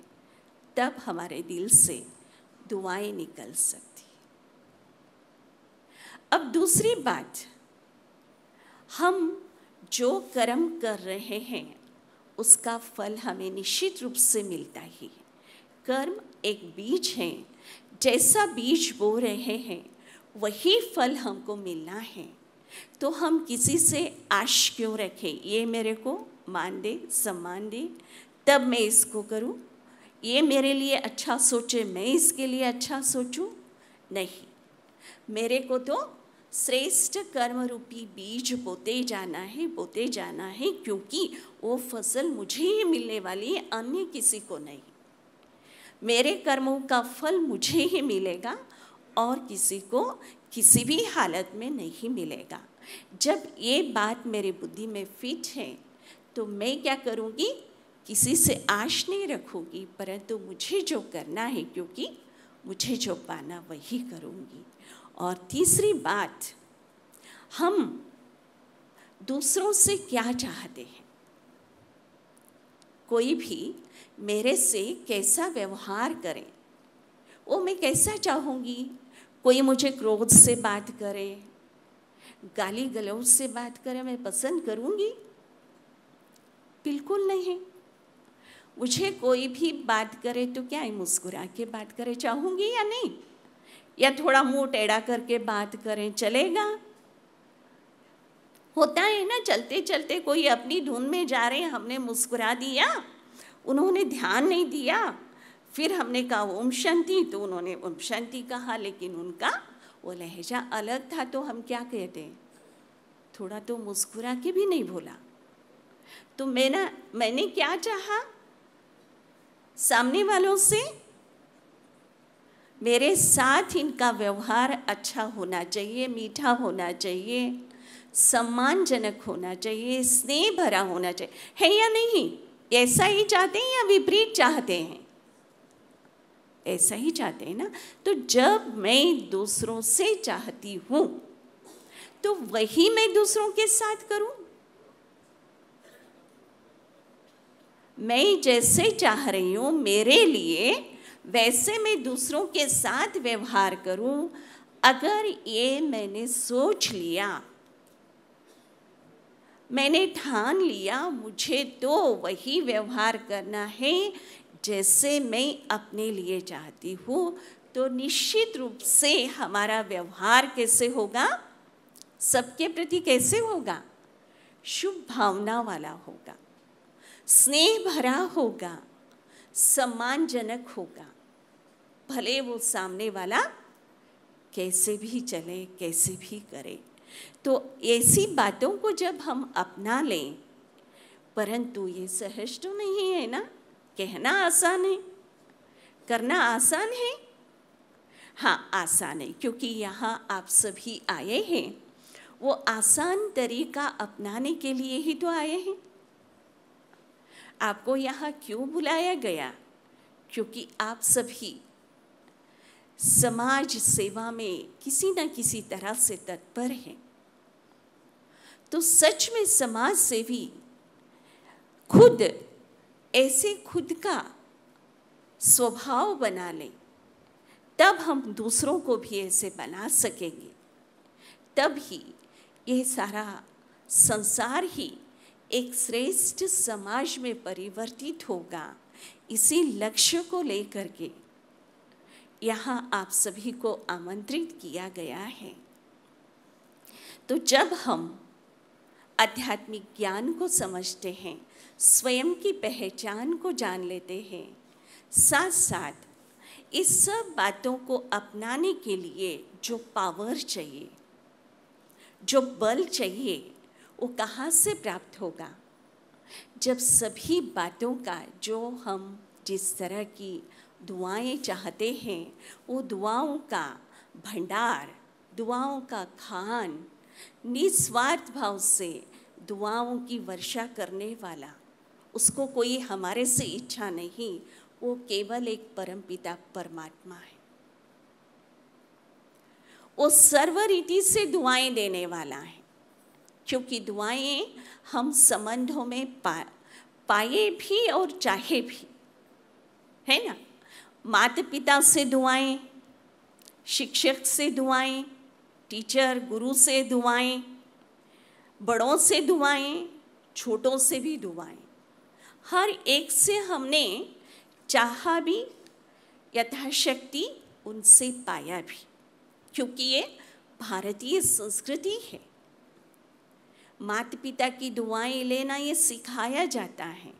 तब हमारे दिल से दुआएं निकल सकती अब दूसरी बात हम जो कर्म कर रहे हैं उसका फल हमें निश्चित रूप से मिलता ही है कर्म एक बीज है जैसा बीज बो रहे हैं वही फल हमको मिलना है तो हम किसी से आश क्यों रखें ये मेरे को मान दे सम्मान दे तब मैं इसको करूं ये मेरे लिए अच्छा सोचे मैं इसके लिए अच्छा सोचूं नहीं मेरे को तो श्रेष्ठ कर्म रूपी बीज बोते जाना है बोते जाना है क्योंकि वो फसल मुझे ही मिलने वाली है अन्य किसी को नहीं मेरे कर्मों का फल मुझे ही मिलेगा और किसी को किसी भी हालत में नहीं मिलेगा जब ये बात मेरे बुद्धि में फिट है तो मैं क्या करूँगी किसी से आश नहीं रखूँगी परंतु मुझे जो करना है क्योंकि मुझे जो पाना वही करूँगी और तीसरी बात हम दूसरों से क्या चाहते हैं कोई भी मेरे से कैसा व्यवहार करें वो मैं कैसा चाहूँगी कोई मुझे क्रोध से बात करे गाली गलौज से बात करे मैं पसंद करूँगी बिल्कुल नहीं मुझे कोई भी बात करे तो क्या मुस्कुरा के बात करे चाहूँगी या नहीं या थोड़ा मुंह टेढ़ा करके बात करें चलेगा होता है ना चलते चलते कोई अपनी धुन में जा रहे हैं हमने मुस्कुरा दिया उन्होंने ध्यान नहीं दिया फिर हमने कहा ओम शांति तो उन्होंने ओम शांति कहा लेकिन उनका वो लहजा अलग था तो हम क्या कहते थोड़ा तो मुस्कुरा के भी नहीं बोला तो मैं मैंने क्या चाहा सामने वालों से मेरे साथ इनका व्यवहार अच्छा होना चाहिए मीठा होना चाहिए सम्मानजनक होना चाहिए स्नेह भरा होना चाहिए है या नहीं ऐसा ही चाहते हैं या विपरीत चाहते हैं ऐसा ही चाहते हैं ना तो जब मैं दूसरों से चाहती हूँ तो वही मैं दूसरों के साथ करूँ मैं जैसे चाह रही हूँ मेरे लिए वैसे मैं दूसरों के साथ व्यवहार करूं अगर ये मैंने सोच लिया मैंने ठान लिया मुझे तो वही व्यवहार करना है जैसे मैं अपने लिए चाहती हूँ तो निश्चित रूप से हमारा व्यवहार कैसे होगा सबके प्रति कैसे होगा शुभ भावना वाला होगा स्नेह भरा होगा सम्मानजनक होगा भले वो सामने वाला कैसे भी चले कैसे भी करे तो ऐसी बातों को जब हम अपना लें परंतु ये सहज तो नहीं है ना कहना आसान है करना आसान है हाँ आसान है क्योंकि यहाँ आप सभी आए हैं वो आसान तरीका अपनाने के लिए ही तो आए हैं आपको यहाँ क्यों बुलाया गया क्योंकि आप सभी समाज सेवा में किसी न किसी तरह से तत्पर हैं तो सच में समाज सेवी खुद ऐसे खुद का स्वभाव बना लें तब हम दूसरों को भी ऐसे बना सकेंगे तब ही यह सारा संसार ही एक श्रेष्ठ समाज में परिवर्तित होगा इसी लक्ष्य को लेकर के यहाँ आप सभी को आमंत्रित किया गया है तो जब हम आध्यात्मिक ज्ञान को समझते हैं स्वयं की पहचान को जान लेते हैं साथ साथ इस सब बातों को अपनाने के लिए जो पावर चाहिए जो बल चाहिए वो कहाँ से प्राप्त होगा जब सभी बातों का जो हम जिस तरह की दुआएं चाहते हैं वो दुआओं का भंडार दुआओं का खान निस्वार्थ भाव से दुआओं की वर्षा करने वाला उसको कोई हमारे से इच्छा नहीं वो केवल एक परमपिता परमात्मा है वो सर्व रीति से दुआएं देने वाला है क्योंकि दुआएं हम संबंधों में पा पाए भी और चाहे भी है ना माता पिता से दुआएं शिक्षक से दुआएं टीचर गुरु से दुआएं बड़ों से दुआएं छोटों से भी दुआएं हर एक से हमने चाहा भी यथाशक्ति उनसे पाया भी क्योंकि ये भारतीय संस्कृति है माता पिता की दुआएं लेना ये सिखाया जाता है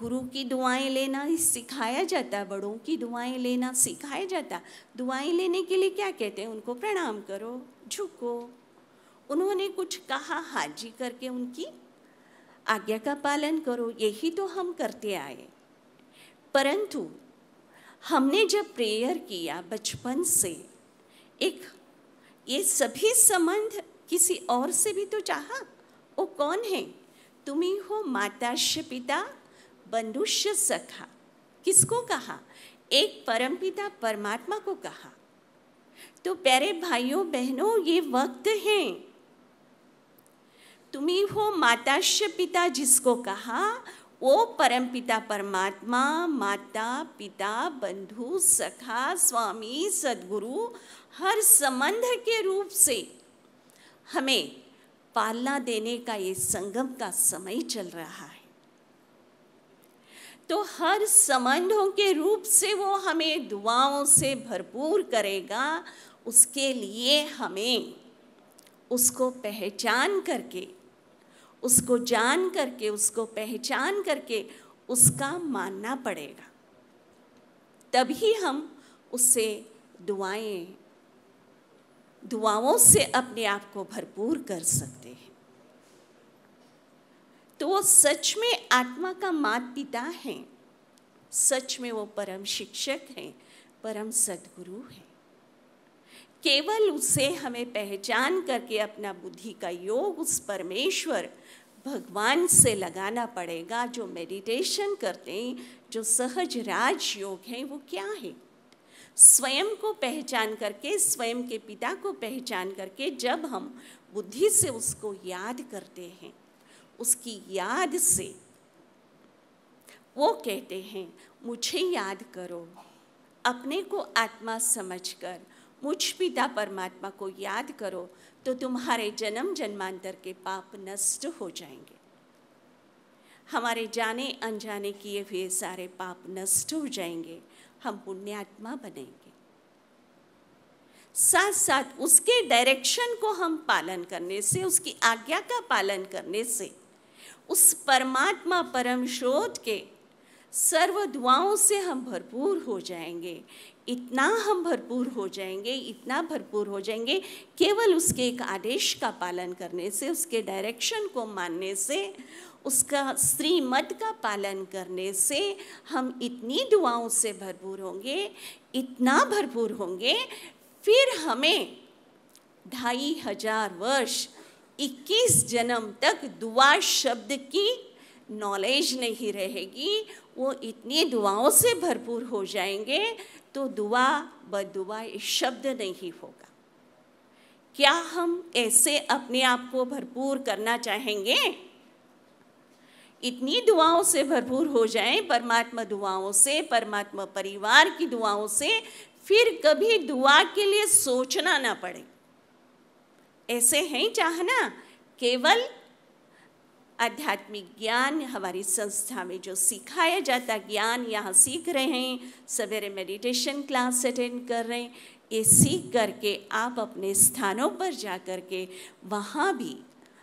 गुरु की दुआएं लेना सिखाया जाता है बड़ों की दुआएं लेना सिखाया जाता दुआएं लेने के लिए क्या कहते हैं उनको प्रणाम करो झुको उन्होंने कुछ कहा हाजी करके उनकी आज्ञा का पालन करो यही तो हम करते आए परंतु हमने जब प्रेयर किया बचपन से एक ये सभी संबंध किसी और से भी तो चाहा वो कौन है तुम्हें हो माताश्य पिता बंधुष्य सखा किसको कहा एक परम पिता परमात्मा को कहा तो प्यारे भाइयों बहनों ये वक्त है तुम्ही हो माताश्य पिता जिसको कहा वो परमपिता परमात्मा माता पिता बंधु सखा स्वामी सदगुरु हर संबंध के रूप से हमें पालना देने का ये संगम का समय चल रहा है तो हर संबंधों के रूप से वो हमें दुआओं से भरपूर करेगा उसके लिए हमें उसको पहचान करके उसको जान करके उसको पहचान करके उसका मानना पड़ेगा तभी हम उससे दुआएं दुआओं से अपने आप को भरपूर कर सकते हैं तो वो सच में आत्मा का मात पिता है सच में वो परम शिक्षक हैं परम सदगुरु हैं केवल उसे हमें पहचान करके अपना बुद्धि का योग उस परमेश्वर भगवान से लगाना पड़ेगा जो मेडिटेशन करते हैं जो सहज राज योग हैं वो क्या है स्वयं को पहचान करके स्वयं के पिता को पहचान करके जब हम बुद्धि से उसको याद करते हैं उसकी याद से वो कहते हैं मुझे याद करो अपने को आत्मा समझकर मुझ पिता परमात्मा को याद करो तो तुम्हारे जन्म जन्मांतर के पाप नष्ट हो जाएंगे हमारे जाने अनजाने किए हुए सारे पाप नष्ट हो जाएंगे हम पुण्यात्मा बनेंगे साथ साथ उसके डायरेक्शन को हम पालन करने से उसकी आज्ञा का पालन करने से उस परमात्मा परम शोध के सर्व दुआओं से हम भरपूर हो जाएंगे इतना हम भरपूर हो जाएंगे इतना भरपूर हो जाएंगे केवल उसके एक आदेश का पालन करने से उसके डायरेक्शन को मानने से उसका स्त्री मत का पालन करने से हम इतनी दुआओं से भरपूर होंगे इतना भरपूर होंगे फिर हमें ढाई हजार वर्ष 21 जन्म तक दुआ शब्द की नॉलेज नहीं रहेगी वो इतनी दुआओं से भरपूर हो जाएंगे तो दुआ बदुआ शब्द नहीं होगा क्या हम ऐसे अपने आप को भरपूर करना चाहेंगे इतनी दुआओं से भरपूर हो जाए परमात्मा दुआओं से परमात्मा परिवार की दुआओं से फिर कभी दुआ के लिए सोचना ना पड़े ऐसे है चाहना केवल आध्यात्मिक ज्ञान हमारी संस्था में जो सिखाया जाता ज्ञान यहाँ सीख रहे हैं सवेरे मेडिटेशन क्लास अटेंड कर रहे हैं ये सीख करके आप अपने स्थानों पर जा कर के वहाँ भी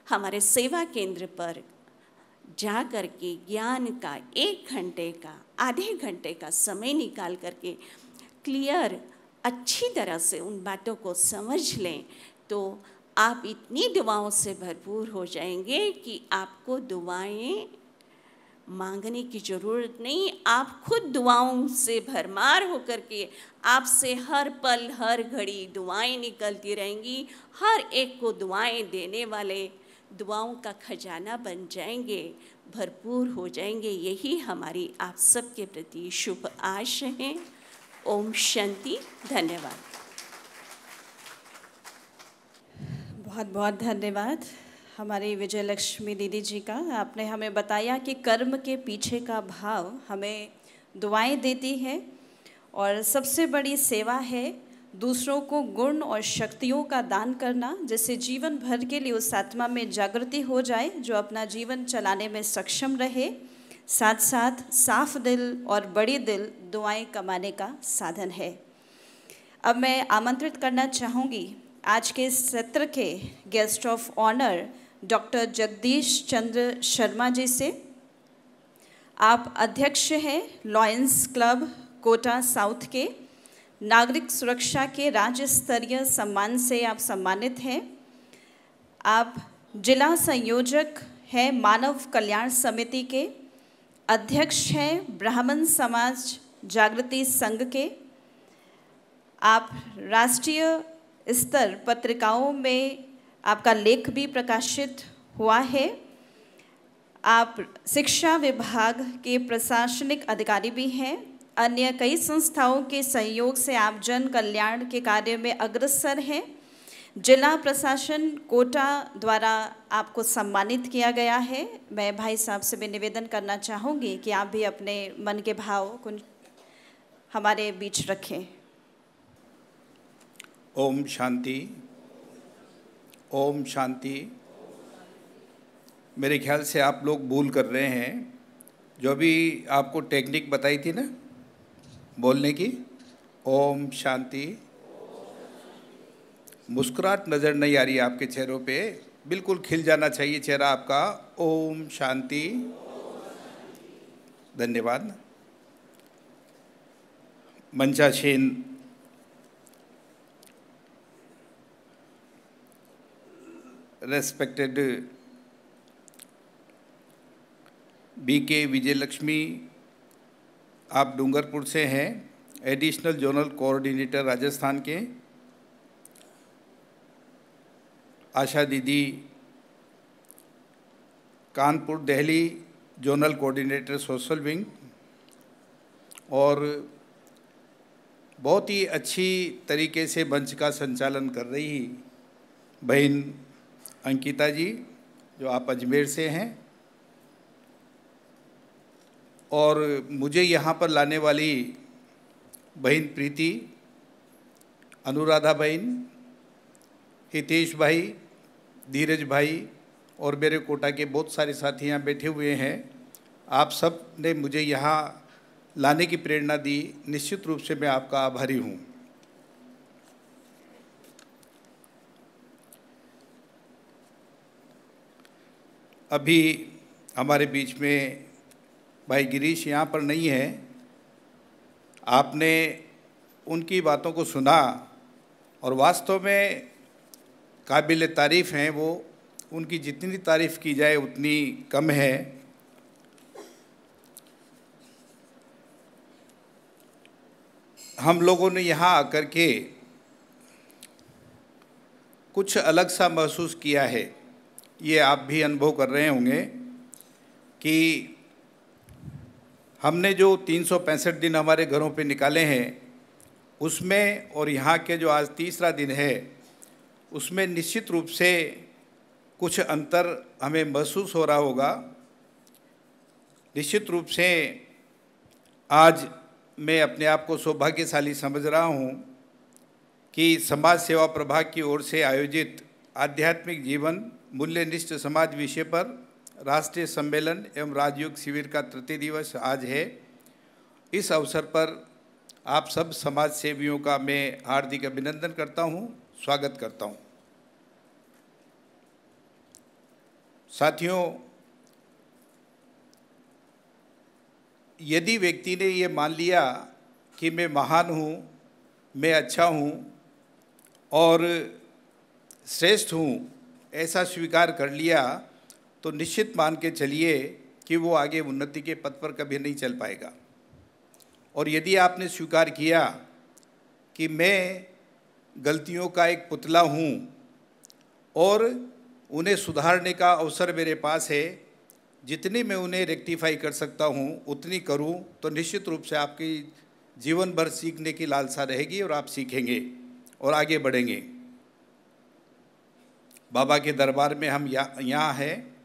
हमारे सेवा केंद्र पर जा करके ज्ञान का एक घंटे का आधे घंटे का समय निकाल करके क्लियर अच्छी तरह से उन बातों को समझ लें तो आप इतनी दुआओं से भरपूर हो जाएंगे कि आपको दुआएं मांगने की ज़रूरत नहीं आप खुद दुआओं से भरमार होकर के आपसे हर पल हर घड़ी दुआएं निकलती रहेंगी हर एक को दुआएं देने वाले दुआओं का खजाना बन जाएंगे भरपूर हो जाएंगे यही हमारी आप सबके प्रति शुभ आश है ओम शांति धन्यवाद बहुत बहुत धन्यवाद हमारी विजय लक्ष्मी दीदी जी का आपने हमें बताया कि कर्म के पीछे का भाव हमें दुआएं देती है और सबसे बड़ी सेवा है दूसरों को गुण और शक्तियों का दान करना जिससे जीवन भर के लिए उस आत्मा में जागृति हो जाए जो अपना जीवन चलाने में सक्षम रहे साथ साथ साफ दिल और बड़ी दिल दुआएं कमाने का साधन है अब मैं आमंत्रित करना चाहूँगी आज के सत्र के guest of honour doctor Jagdish Chandra Sharma ji से आप अध्यक्ष हैं लॉयंस क्लब कोटा साउथ के नागरिक सुरक्षा के राज्य स्तरीय सम्मान से आप सम्मानित हैं आप जिला संयोजक हैं मानव कल्याण समिति के अध्यक्ष हैं ब्राह्मण समाज जागृति संघ के आप राष्ट्रीय स्तर पत्रिकाओं में आपका लेख भी प्रकाशित हुआ है आप शिक्षा विभाग के प्रशासनिक अधिकारी भी हैं अन्य कई संस्थाओं के सहयोग से आप जन कल्याण के कार्य में अग्रसर हैं जिला प्रशासन कोटा द्वारा आपको सम्मानित किया गया है मैं भाई साहब से भी निवेदन करना चाहूँगी कि आप भी अपने मन के भाव को हमारे बीच रखें ओम शांति ओम शांति मेरे ख्याल से आप लोग भूल कर रहे हैं जो भी आपको टेक्निक बताई थी ना बोलने की ओम शांति मुस्कुराहट नज़र नहीं आ रही आपके चेहरों पे बिल्कुल खिल जाना चाहिए चेहरा आपका ओम शांति धन्यवाद मंचा सेन रेस्पेक्टेड बीके विजयलक्ष्मी आप डूंगरपुर से हैं एडिशनल जोनल कोऑर्डिनेटर राजस्थान के आशा दीदी Kanpur Delhi zonal coordinator social wing और बहुत ही अच्छी तरीके से मंच का संचालन कर रही बहन अंकिता जी जो आप अजमेर से हैं और मुझे यहाँ पर लाने वाली बहन प्रीति अनुराधा बहन हितेश भाई धीरज भाई और मेरे कोटा के बहुत सारे साथी यहाँ बैठे हुए हैं आप सब ने मुझे यहाँ लाने की प्रेरणा दी निश्चित रूप से मैं आपका आभारी हूँ अभी हमारे बीच में भाई गिरीश यहाँ पर नहीं है आपने उनकी बातों को सुना और वास्तव में काबिल तारीफ़ हैं वो उनकी जितनी तारीफ़ की जाए उतनी कम है हम लोगों ने यहाँ आकर के कुछ अलग सा महसूस किया है ये आप भी अनुभव कर रहे होंगे कि हमने जो तीन दिन हमारे घरों पे निकाले हैं उसमें और यहाँ के जो आज तीसरा दिन है उसमें निश्चित रूप से कुछ अंतर हमें महसूस हो रहा होगा निश्चित रूप से आज मैं अपने आप को सौभाग्यशाली समझ रहा हूँ कि समाज सेवा प्रभाग की ओर से आयोजित आध्यात्मिक जीवन मूल्यनिष्ठ समाज विषय पर राष्ट्रीय सम्मेलन एवं राजयोग शिविर का तृतीय दिवस आज है इस अवसर पर आप सब समाज सेवियों का मैं हार्दिक अभिनंदन करता हूं, स्वागत करता हूं। साथियों यदि व्यक्ति ने ये मान लिया कि मैं महान हूँ मैं अच्छा हूँ और श्रेष्ठ हूँ ऐसा स्वीकार कर लिया तो निश्चित मान के चलिए कि वो आगे उन्नति के पथ पर कभी नहीं चल पाएगा और यदि आपने स्वीकार किया कि मैं गलतियों का एक पुतला हूँ और उन्हें सुधारने का अवसर मेरे पास है जितनी मैं उन्हें रेक्टिफाई कर सकता हूँ उतनी करूँ तो निश्चित रूप से आपकी जीवन भर सीखने की लालसा रहेगी और आप सीखेंगे और आगे बढ़ेंगे बाबा के दरबार में हम यहाँ हैं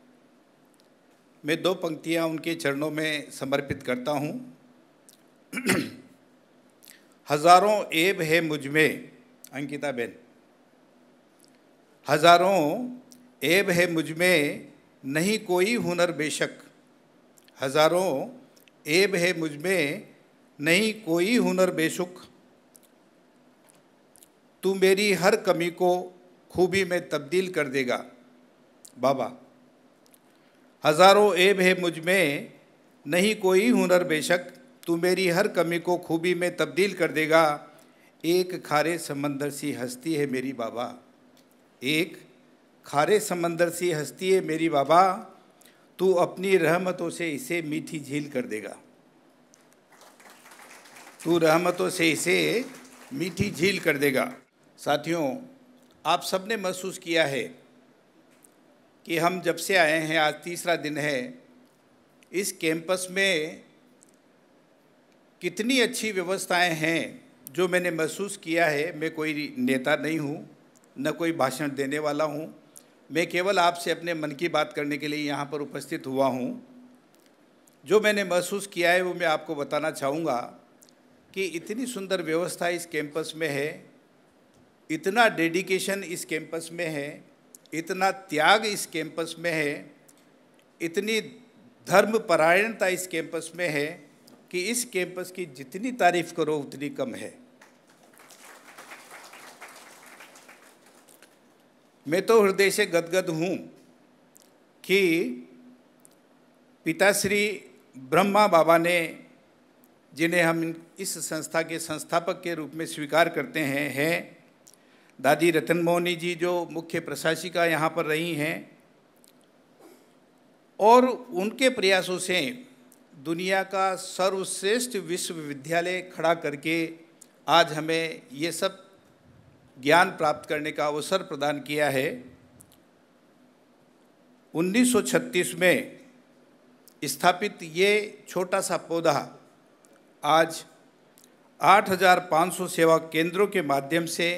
मैं दो पंक्तियां उनके चरणों में समर्पित करता हूं हजारों एब है मुझमें अंकिता बेन हजारों एब है मुझमें नहीं कोई हुनर बेशक हजारों एब है मुझमें नहीं कोई हुनर बेशुक तू मेरी हर कमी को खूबी में तब्दील कर देगा बाबा हजारों ऐब है मुझ में नहीं कोई हुनर बेशक तू मेरी हर कमी को खूबी में तब्दील कर देगा एक खारे समंदर सी हस्ती है मेरी बाबा एक खारे समंदर सी हस्ती है मेरी बाबा तू अपनी रहमतों से इसे मीठी झील कर देगा तू रहमतों से इसे मीठी झील कर देगा साथियों आप सबने महसूस किया है कि हम जब से आए हैं आज तीसरा दिन है इस कैंपस में कितनी अच्छी व्यवस्थाएं हैं जो मैंने महसूस किया है मैं कोई नेता नहीं हूँ न कोई भाषण देने वाला हूँ मैं केवल आपसे अपने मन की बात करने के लिए यहाँ पर उपस्थित हुआ हूँ जो मैंने महसूस किया है वो मैं आपको बताना चाहूँगा कि इतनी सुंदर व्यवस्था इस कैंपस में है इतना डेडिकेशन इस कैंपस में है इतना त्याग इस कैंपस में है इतनी धर्मपरायणता इस कैंपस में है कि इस कैंपस की जितनी तारीफ करो उतनी कम है मैं तो हृदय से गदगद हूँ कि पिताश्री ब्रह्मा बाबा ने जिन्हें हम इस संस्था के संस्थापक के रूप में स्वीकार करते हैं हैं दादी रतन मोहनी जी जो मुख्य प्रशासिका यहाँ पर रही हैं और उनके प्रयासों से दुनिया का सर्वश्रेष्ठ विश्वविद्यालय खड़ा करके आज हमें ये सब ज्ञान प्राप्त करने का अवसर प्रदान किया है 1936 में स्थापित ये छोटा सा पौधा आज 8,500 सेवा केंद्रों के माध्यम से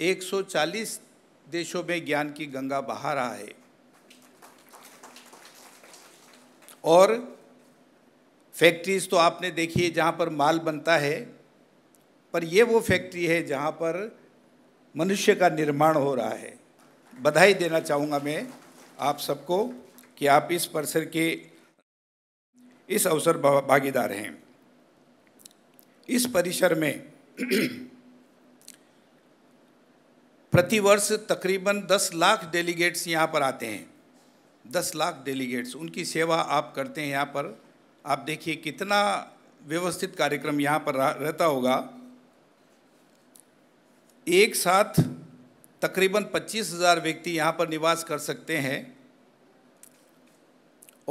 140 देशों में ज्ञान की गंगा बहा रहा है और फैक्ट्रीज तो आपने देखी है जहाँ पर माल बनता है पर ये वो फैक्ट्री है जहाँ पर मनुष्य का निर्माण हो रहा है बधाई देना चाहूँगा मैं आप सबको कि आप इस परिसर के इस अवसर भागीदार हैं इस परिसर में प्रतिवर्ष तकरीबन 10 लाख डेलीगेट्स यहाँ पर आते हैं 10 लाख डेलीगेट्स उनकी सेवा आप करते हैं यहाँ पर आप देखिए कितना व्यवस्थित कार्यक्रम यहाँ पर रहता होगा एक साथ तकरीबन पच्चीस हज़ार व्यक्ति यहाँ पर निवास कर सकते हैं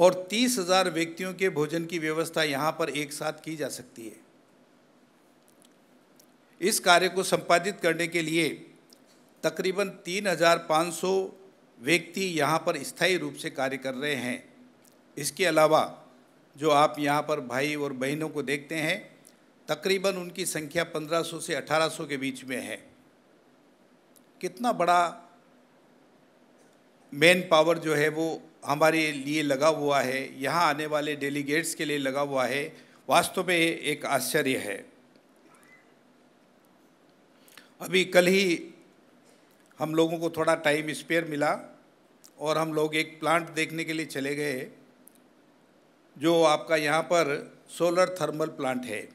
और तीस हज़ार व्यक्तियों के भोजन की व्यवस्था यहाँ पर एक साथ की जा सकती है इस कार्य को संपादित करने के लिए तकरीबन 3,500 व्यक्ति यहाँ पर स्थायी रूप से कार्य कर रहे हैं इसके अलावा जो आप यहाँ पर भाई और बहनों को देखते हैं तकरीबन उनकी संख्या 1500 से 1800 के बीच में है कितना बड़ा मैन पावर जो है वो हमारे लिए लगा हुआ है यहाँ आने वाले डेलीगेट्स के लिए लगा हुआ है वास्तव में एक आश्चर्य है अभी कल ही हम लोगों को थोड़ा टाइम स्पेयर मिला और हम लोग एक प्लांट देखने के लिए चले गए जो आपका यहाँ पर सोलर थर्मल प्लांट है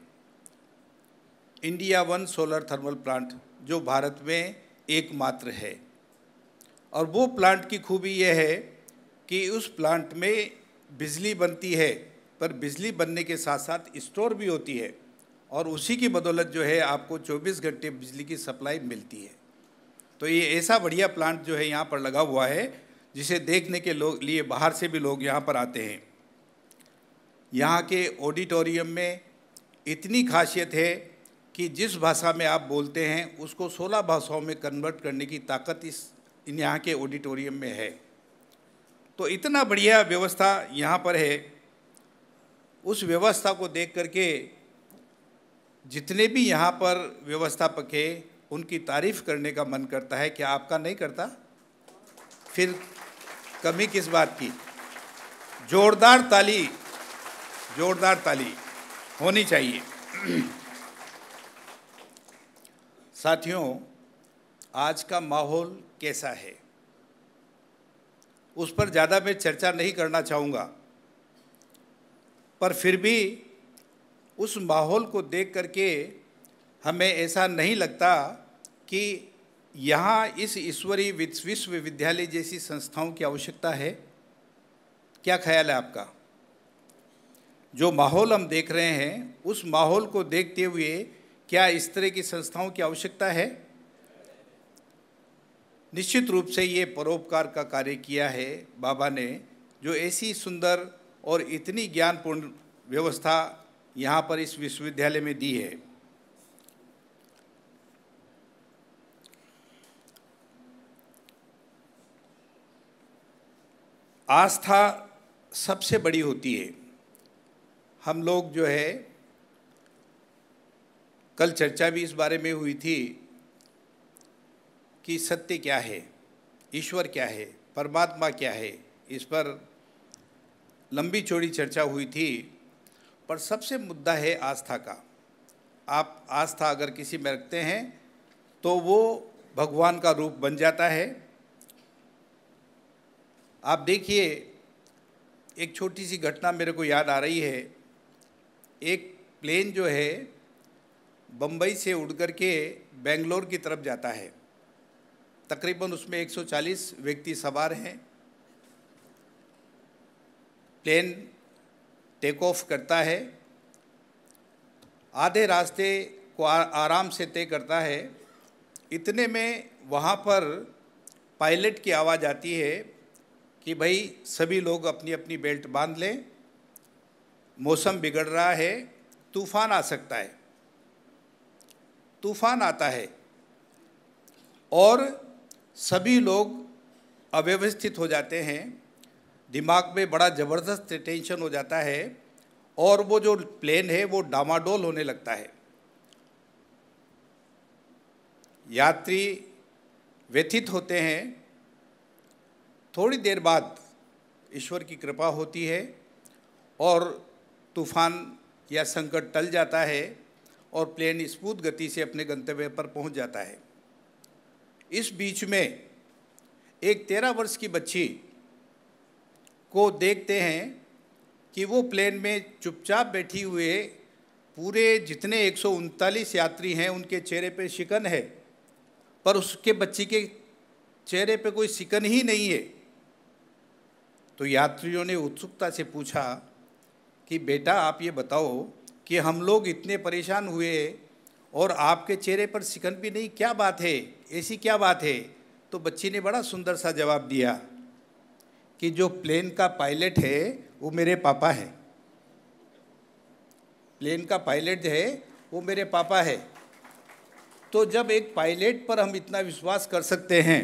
India one solar thermal plant जो भारत में एकमात्र है और वो प्लांट की खूबी यह है कि उस प्लांट में बिजली बनती है पर बिजली बनने के साथ साथ स्टोर भी होती है और उसी की बदौलत जो है आपको 24 घंटे बिजली की सप्लाई मिलती है तो ये ऐसा बढ़िया प्लांट जो है यहाँ पर लगा हुआ है जिसे देखने के लोग लिए बाहर से भी लोग यहाँ पर आते हैं यहाँ के ऑडिटोरियम में इतनी खासियत है कि जिस भाषा में आप बोलते हैं उसको 16 भाषाओं में कन्वर्ट करने की ताकत इस यहाँ के ऑडिटोरियम में है तो इतना बढ़िया व्यवस्था यहाँ पर है उस व्यवस्था को देख करके जितने भी यहाँ पर व्यवस्थापक है उनकी तारीफ़ करने का मन करता है क्या आपका नहीं करता फिर कमी किस बात की जोरदार ताली जोरदार ताली होनी चाहिए साथियों आज का माहौल कैसा है उस पर ज़्यादा मैं चर्चा नहीं करना चाहूँगा पर फिर भी उस माहौल को देख करके हमें ऐसा नहीं लगता कि यहाँ इस ईश्वरीय विश्वविद्यालय जैसी संस्थाओं की आवश्यकता है क्या ख्याल है आपका जो माहौल हम देख रहे हैं उस माहौल को देखते हुए क्या इस तरह की संस्थाओं की आवश्यकता है निश्चित रूप से ये परोपकार का कार्य किया है बाबा ने जो ऐसी सुंदर और इतनी ज्ञानपूर्ण व्यवस्था यहाँ पर इस विश्वविद्यालय में दी है आस्था सबसे बड़ी होती है हम लोग जो है कल चर्चा भी इस बारे में हुई थी कि सत्य क्या है ईश्वर क्या है परमात्मा क्या है इस पर लंबी चौड़ी चर्चा हुई थी पर सबसे मुद्दा है आस्था का आप आस्था अगर किसी में रखते हैं तो वो भगवान का रूप बन जाता है आप देखिए एक छोटी सी घटना मेरे को याद आ रही है एक प्लेन जो है बम्बई से उड़ कर के बेंगलोर की तरफ जाता है तकरीबन उसमें 140 व्यक्ति सवार हैं प्लेन टेक ऑफ करता है आधे रास्ते को आ, आराम से तय करता है इतने में वहाँ पर पायलट की आवाज़ आती है कि भाई सभी लोग अपनी अपनी बेल्ट बांध लें मौसम बिगड़ रहा है तूफान आ सकता है तूफान आता है और सभी लोग अव्यवस्थित हो जाते हैं दिमाग में बड़ा ज़बरदस्त टेंशन हो जाता है और वो जो प्लेन है वो डामाडोल होने लगता है यात्री व्यथित होते हैं थोड़ी देर बाद ईश्वर की कृपा होती है और तूफान या संकट टल जाता है और प्लेन स्मूथ गति से अपने गंतव्य पर पहुंच जाता है इस बीच में एक तेरह वर्ष की बच्ची को देखते हैं कि वो प्लेन में चुपचाप बैठी हुए पूरे जितने एक यात्री हैं उनके चेहरे पे शिकन है पर उसके बच्ची के चेहरे पे कोई शिकन ही नहीं है तो यात्रियों ने उत्सुकता से पूछा कि बेटा आप ये बताओ कि हम लोग इतने परेशान हुए और आपके चेहरे पर सिकन भी नहीं क्या बात है ऐसी क्या बात है तो बच्ची ने बड़ा सुंदर सा जवाब दिया कि जो प्लेन का पायलट है वो मेरे पापा है प्लेन का पायलट है वो मेरे पापा है तो जब एक पायलट पर हम इतना विश्वास कर सकते हैं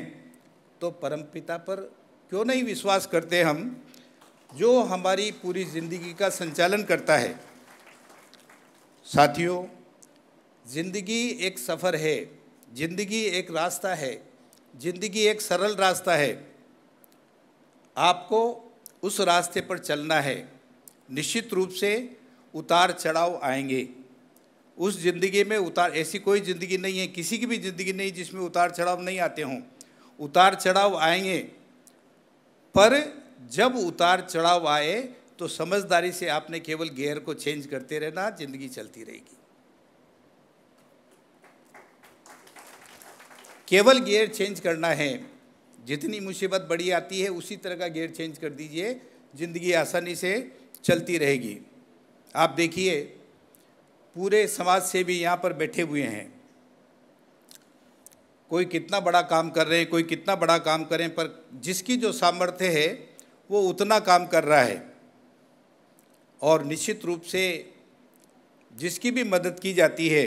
तो परमपिता पर क्यों नहीं विश्वास करते हम जो हमारी पूरी ज़िंदगी का संचालन करता है साथियों ज़िंदगी एक सफ़र है ज़िंदगी एक रास्ता है ज़िंदगी एक सरल रास्ता है आपको उस रास्ते पर चलना है निश्चित रूप से उतार चढ़ाव आएंगे उस ज़िंदगी में उतार ऐसी कोई ज़िंदगी नहीं है किसी की भी ज़िंदगी नहीं जिसमें उतार चढ़ाव नहीं आते हों उतार चढ़ाव आएंगे पर जब उतार चढ़ाव आए तो समझदारी से आपने केवल गेयर को चेंज करते रहना जिंदगी चलती रहेगी केवल गेयर चेंज करना है जितनी मुसीबत बड़ी आती है उसी तरह का गेयर चेंज कर दीजिए ज़िंदगी आसानी से चलती रहेगी आप देखिए पूरे समाज से भी यहाँ पर बैठे हुए हैं कोई कितना बड़ा काम कर रहे हैं कोई कितना बड़ा काम करें पर जिसकी जो सामर्थ्य है वो उतना काम कर रहा है और निश्चित रूप से जिसकी भी मदद की जाती है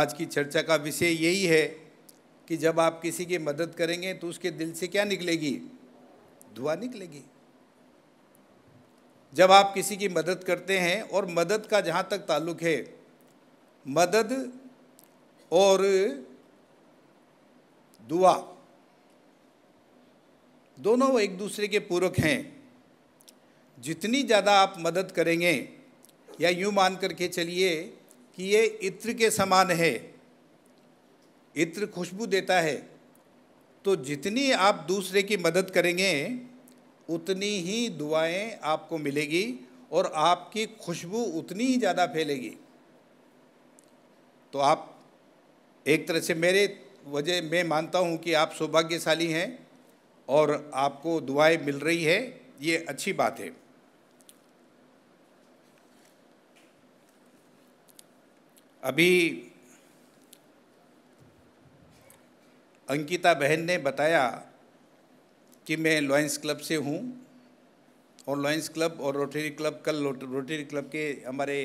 आज की चर्चा का विषय यही है कि जब आप किसी की मदद करेंगे तो उसके दिल से क्या निकलेगी दुआ निकलेगी जब आप किसी की मदद करते हैं और मदद का जहाँ तक ताल्लुक है मदद और दुआ दोनों एक दूसरे के पूरक हैं जितनी ज़्यादा आप मदद करेंगे या यूं मान करके चलिए कि ये इत्र के समान है इत्र खुशबू देता है तो जितनी आप दूसरे की मदद करेंगे उतनी ही दुआएं आपको मिलेगी और आपकी खुशबू उतनी ही ज़्यादा फैलेगी तो आप एक तरह से मेरे वजह मैं मानता हूं कि आप सौभाग्यशाली हैं और आपको दुआएं मिल रही है ये अच्छी बात है अभी अंकिता बहन ने बताया कि मैं लॉयंस क्लब से हूं और लॉयंस क्लब और रोटरी क्लब कल रोटरी क्लब के हमारे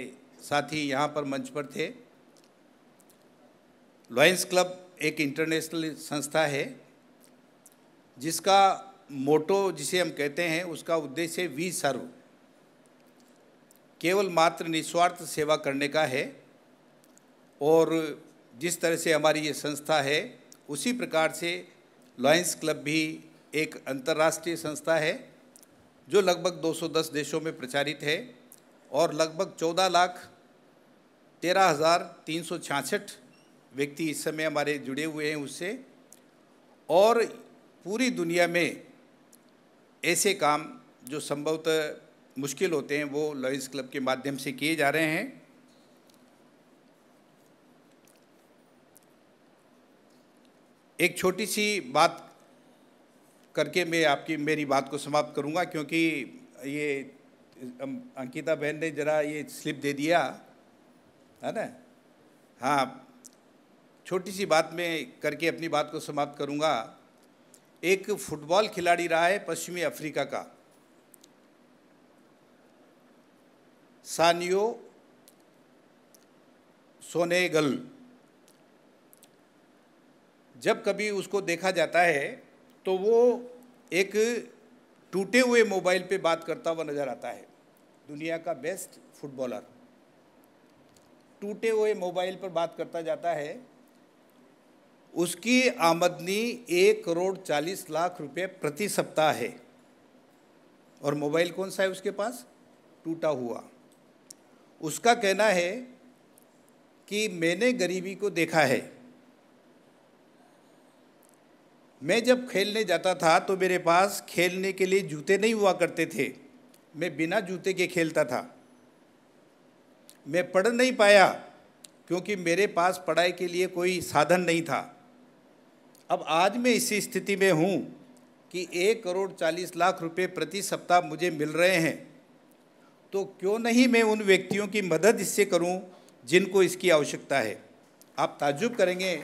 साथी यहां पर मंच पर थे लॉयंस क्लब एक इंटरनेशनल संस्था है जिसका मोटो जिसे हम कहते हैं उसका उद्देश्य वी सर्व केवल मात्र निस्वार्थ सेवा करने का है और जिस तरह से हमारी ये संस्था है उसी प्रकार से लॉयंस क्लब भी एक अंतर्राष्ट्रीय संस्था है जो लगभग 210 देशों में प्रचारित है और लगभग चौदह लाख तेरह हज़ार तीन सौ छियासठ व्यक्ति इस समय हमारे जुड़े हुए हैं उससे और पूरी दुनिया में ऐसे काम जो संभवतः मुश्किल होते हैं वो लॉयस क्लब के माध्यम से किए जा रहे हैं एक छोटी सी बात करके मैं आपकी मेरी बात को समाप्त करूंगा क्योंकि ये अंकिता बहन ने ज़रा ये स्लिप दे दिया है ना हाँ छोटी सी बात में करके अपनी बात को समाप्त करूंगा एक फुटबॉल खिलाड़ी रहा है पश्चिमी अफ्रीका का सानियो सोनेगल जब कभी उसको देखा जाता है तो वो एक टूटे हुए मोबाइल पे बात करता हुआ नज़र आता है दुनिया का बेस्ट फुटबॉलर टूटे हुए मोबाइल पर बात करता जाता है उसकी आमदनी एक करोड़ चालीस लाख रुपए प्रति सप्ताह है और मोबाइल कौन सा है उसके पास टूटा हुआ उसका कहना है कि मैंने गरीबी को देखा है मैं जब खेलने जाता था तो मेरे पास खेलने के लिए जूते नहीं हुआ करते थे मैं बिना जूते के खेलता था मैं पढ़ नहीं पाया क्योंकि मेरे पास पढ़ाई के लिए कोई साधन नहीं था अब आज मैं इसी स्थिति में हूँ कि एक करोड़ चालीस लाख रुपए प्रति सप्ताह मुझे मिल रहे हैं तो क्यों नहीं मैं उन व्यक्तियों की मदद इससे करूं जिनको इसकी आवश्यकता है आप ताजुब करेंगे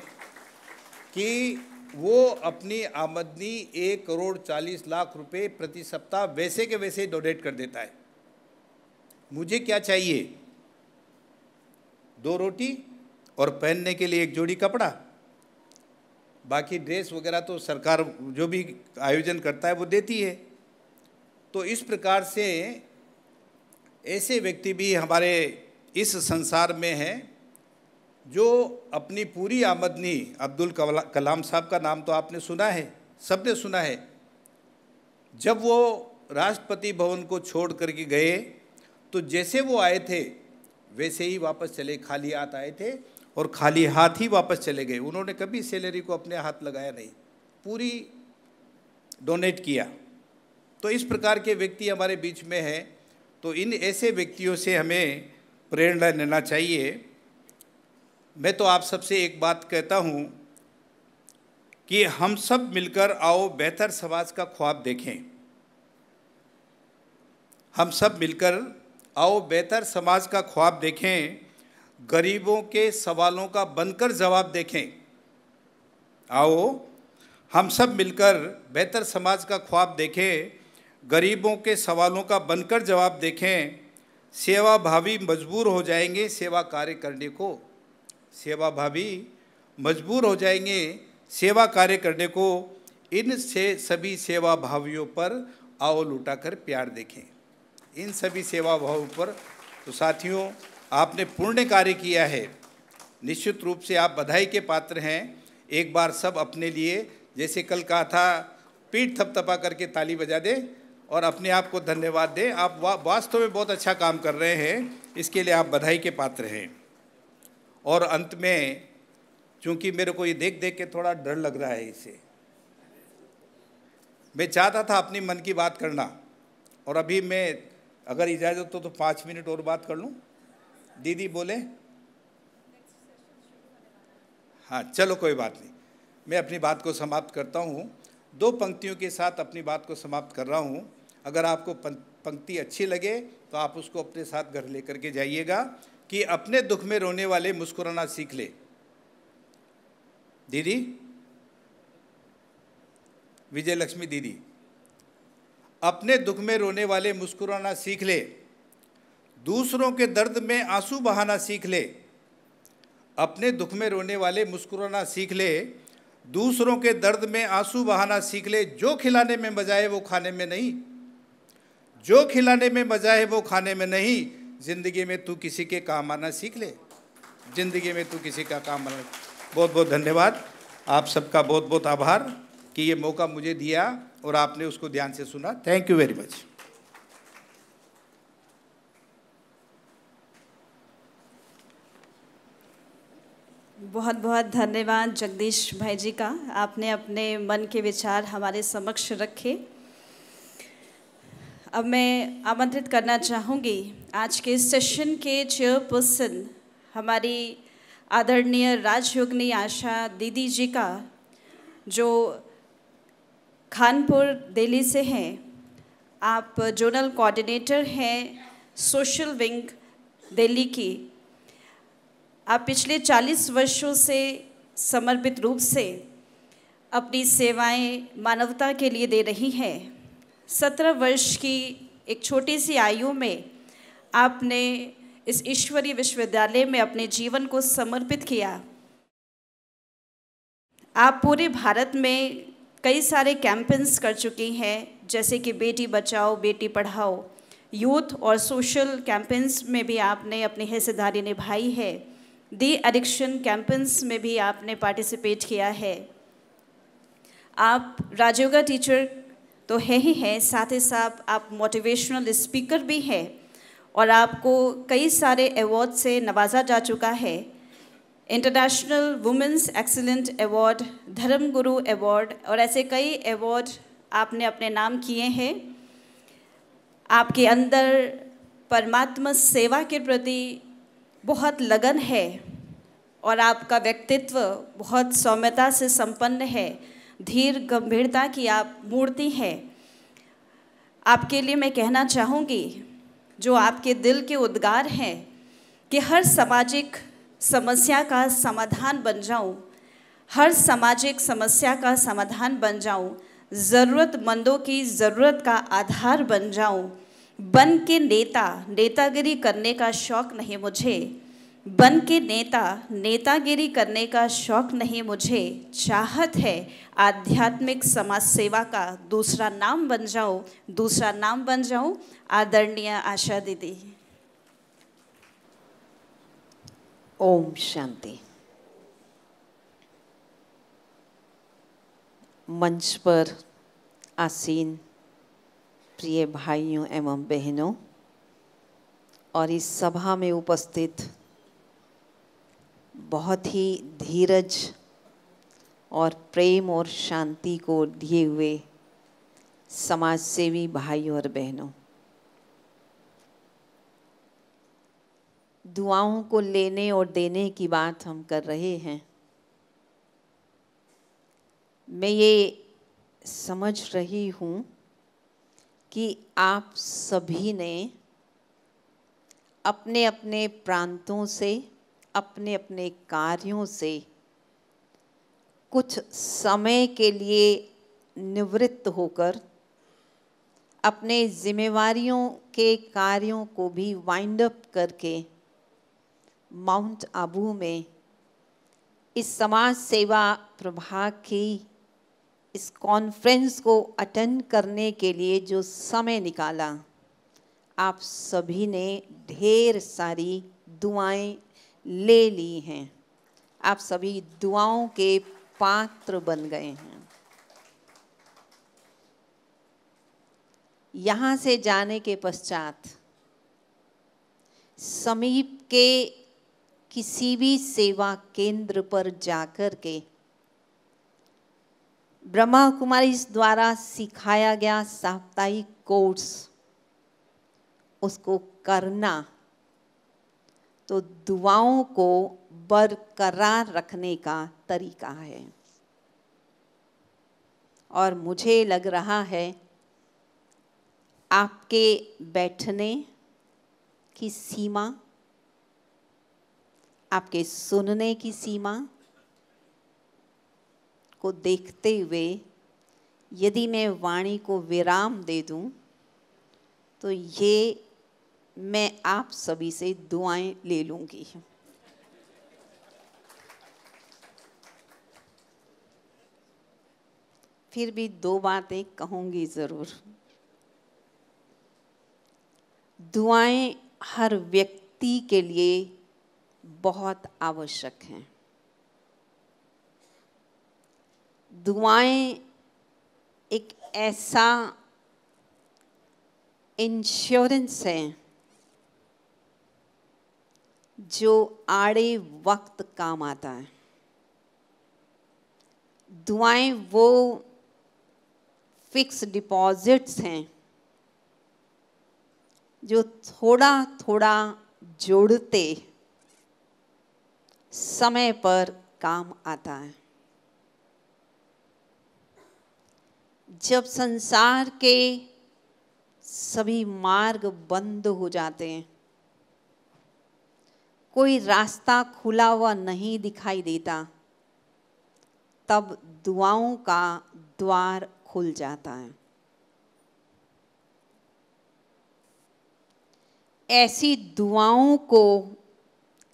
कि वो अपनी आमदनी एक करोड़ चालीस लाख रुपए प्रति सप्ताह वैसे के वैसे डोनेट कर देता है मुझे क्या चाहिए दो रोटी और पहनने के लिए एक जोड़ी कपड़ा बाकी ड्रेस वगैरह तो सरकार जो भी आयोजन करता है वो देती है तो इस प्रकार से ऐसे व्यक्ति भी हमारे इस संसार में हैं जो अपनी पूरी आमदनी अब्दुल कलाम साहब का नाम तो आपने सुना है सब ने सुना है जब वो राष्ट्रपति भवन को छोड़ करके गए तो जैसे वो आए थे वैसे ही वापस चले खाली हाथ आए थे और खाली हाथ ही वापस चले गए उन्होंने कभी सैलरी को अपने हाथ लगाया नहीं पूरी डोनेट किया तो इस प्रकार के व्यक्ति हमारे बीच में हैं तो इन ऐसे व्यक्तियों से हमें प्रेरणा लेना चाहिए मैं तो आप सबसे एक बात कहता हूँ कि हम सब मिलकर आओ बेहतर समाज का ख्वाब देखें हम सब मिलकर आओ बेहतर समाज का ख्वाब देखें गरीबों के सवालों का बनकर जवाब देखें आओ हम सब मिलकर बेहतर समाज का ख्वाब देखें गरीबों के सवालों का बनकर जवाब देखें सेवा भावी मजबूर हो जाएंगे सेवा कार्य करने को सेवा भावी मजबूर हो जाएंगे सेवा कार्य करने को इन से सभी सेवा भावियों पर आओ लुटाकर प्यार देखें इन सभी सेवा भावों पर तो साथियों आपने पुण्य कार्य किया है निश्चित रूप से आप बधाई के पात्र हैं एक बार सब अपने लिए जैसे कल कहा था पीठ थपथपा करके ताली बजा दें और अपने आप को धन्यवाद दें आप वा, वास्तव में बहुत अच्छा काम कर रहे हैं इसके लिए आप बधाई के पात्र हैं और अंत में चूंकि मेरे को ये देख देख के थोड़ा डर लग रहा है इसे मैं चाहता था अपनी मन की बात करना और अभी मैं अगर इजाज़त हो तो, तो पाँच मिनट और बात कर लूँ दीदी बोले हाँ चलो कोई बात नहीं मैं अपनी बात को समाप्त करता हूँ दो पंक्तियों के साथ अपनी बात को समाप्त कर रहा हूँ अगर आपको पंक्ति अच्छी लगे तो आप उसको अपने साथ घर लेकर के जाइएगा कि अपने दुख में रोने वाले मुस्कुराना सीख ले दीदी विजय लक्ष्मी दीदी अपने दुख में रोने वाले मुस्कुराना सीख ले दूसरों के दर्द में आंसू बहाना सीख ले अपने दुख में रोने वाले मुस्कुराना सीख ले दूसरों के दर्द में आंसू बहाना सीख ले जो खिलाने में मजा है वो खाने में नहीं जो खिलाने में मजा है वो खाने में नहीं ज़िंदगी में तू किसी के काम आना सीख ले ज़िंदगी में तू किसी का काम आना बहुत बहुत धन्यवाद आप सबका बहुत बहुत आभार कि ये मौका मुझे दिया और आपने उसको ध्यान से सुना थैंक यू वेरी मच बहुत बहुत धन्यवाद जगदीश भाई जी का आपने अपने मन के विचार हमारे समक्ष रखे अब मैं आमंत्रित करना चाहूँगी आज के सेशन के चेयरपर्सन हमारी आदरणीय राजयोगनी आशा दीदी जी का जो खानपुर दिल्ली से हैं आप जोनल कोऑर्डिनेटर हैं सोशल विंग दिल्ली की आप पिछले 40 वर्षों से समर्पित रूप से अपनी सेवाएं मानवता के लिए दे रही हैं सत्रह वर्ष की एक छोटी सी आयु में आपने इस ईश्वरीय विश्वविद्यालय में अपने जीवन को समर्पित किया आप पूरे भारत में कई सारे कैंपेन्स कर चुकी हैं जैसे कि बेटी बचाओ बेटी पढ़ाओ यूथ और सोशल कैंपेन्स में भी आपने अपनी हिस्सेदारी निभाई है दी एडिक्शन कैंपेंस में भी आपने पार्टिसिपेट किया है आप राजयोगा टीचर तो है ही हैं साथ ही साथ आप मोटिवेशनल स्पीकर भी हैं और आपको कई सारे अवार्ड से नवाजा जा चुका है इंटरनेशनल वुमेंस एक्सीलेंट अवार्ड धर्मगुरु अवार्ड और ऐसे कई अवार्ड आपने अपने नाम किए हैं आपके अंदर परमात्मा सेवा के प्रति बहुत लगन है और आपका व्यक्तित्व बहुत सौम्यता से संपन्न है धीर गंभीरता की आप मूर्ति हैं आपके लिए मैं कहना चाहूँगी जो आपके दिल के उद्गार हैं कि हर सामाजिक समस्या का समाधान बन जाऊँ हर सामाजिक समस्या का समाधान बन जाऊँ ज़रूरतमंदों की ज़रूरत का आधार बन जाऊँ बन के नेता नेतागिरी करने का शौक़ नहीं मुझे बन के नेता नेतागिरी करने का शौक़ नहीं मुझे चाहत है आध्यात्मिक समाज सेवा का दूसरा नाम बन जाऊं दूसरा नाम बन जाऊं आदरणीय आशा दीदी ओम शांति मंच पर आसीन प्रिय भाइयों एवं बहनों और इस सभा में उपस्थित बहुत ही धीरज और प्रेम और शांति को दिए हुए समाजसेवी भाइयों और बहनों दुआओं को लेने और देने की बात हम कर रहे हैं मैं ये समझ रही हूँ कि आप सभी ने अपने अपने प्रांतों से अपने अपने कार्यों से कुछ समय के लिए निवृत्त होकर अपने जिम्मेवारियों के कार्यों को भी वाइंड अप करके माउंट आबू में इस समाज सेवा प्रभाग की इस कॉन्फ्रेंस को अटेंड करने के लिए जो समय निकाला आप सभी ने ढेर सारी दुआएं ले ली हैं आप सभी दुआओं के पात्र बन गए हैं यहाँ से जाने के पश्चात समीप के किसी भी सेवा केंद्र पर जाकर के ब्रह्मा कुमारी द्वारा सिखाया गया साप्ताहिक कोर्स उसको करना तो दुआओं को बरकरार रखने का तरीका है और मुझे लग रहा है आपके बैठने की सीमा आपके सुनने की सीमा को देखते हुए यदि मैं वाणी को विराम दे दूं, तो ये मैं आप सभी से दुआएं ले लूंगी फिर भी दो बातें कहूँगी ज़रूर दुआएं हर व्यक्ति के लिए बहुत आवश्यक हैं दुआएं एक ऐसा इंश्योरेंस है जो आड़े वक्त काम आता है दुआएं वो फिक्स डिपॉजिट्स हैं जो थोड़ा थोड़ा जोड़ते समय पर काम आता है जब संसार के सभी मार्ग बंद हो जाते हैं कोई रास्ता खुला हुआ नहीं दिखाई देता तब दुआओं का द्वार खुल जाता है ऐसी दुआओं को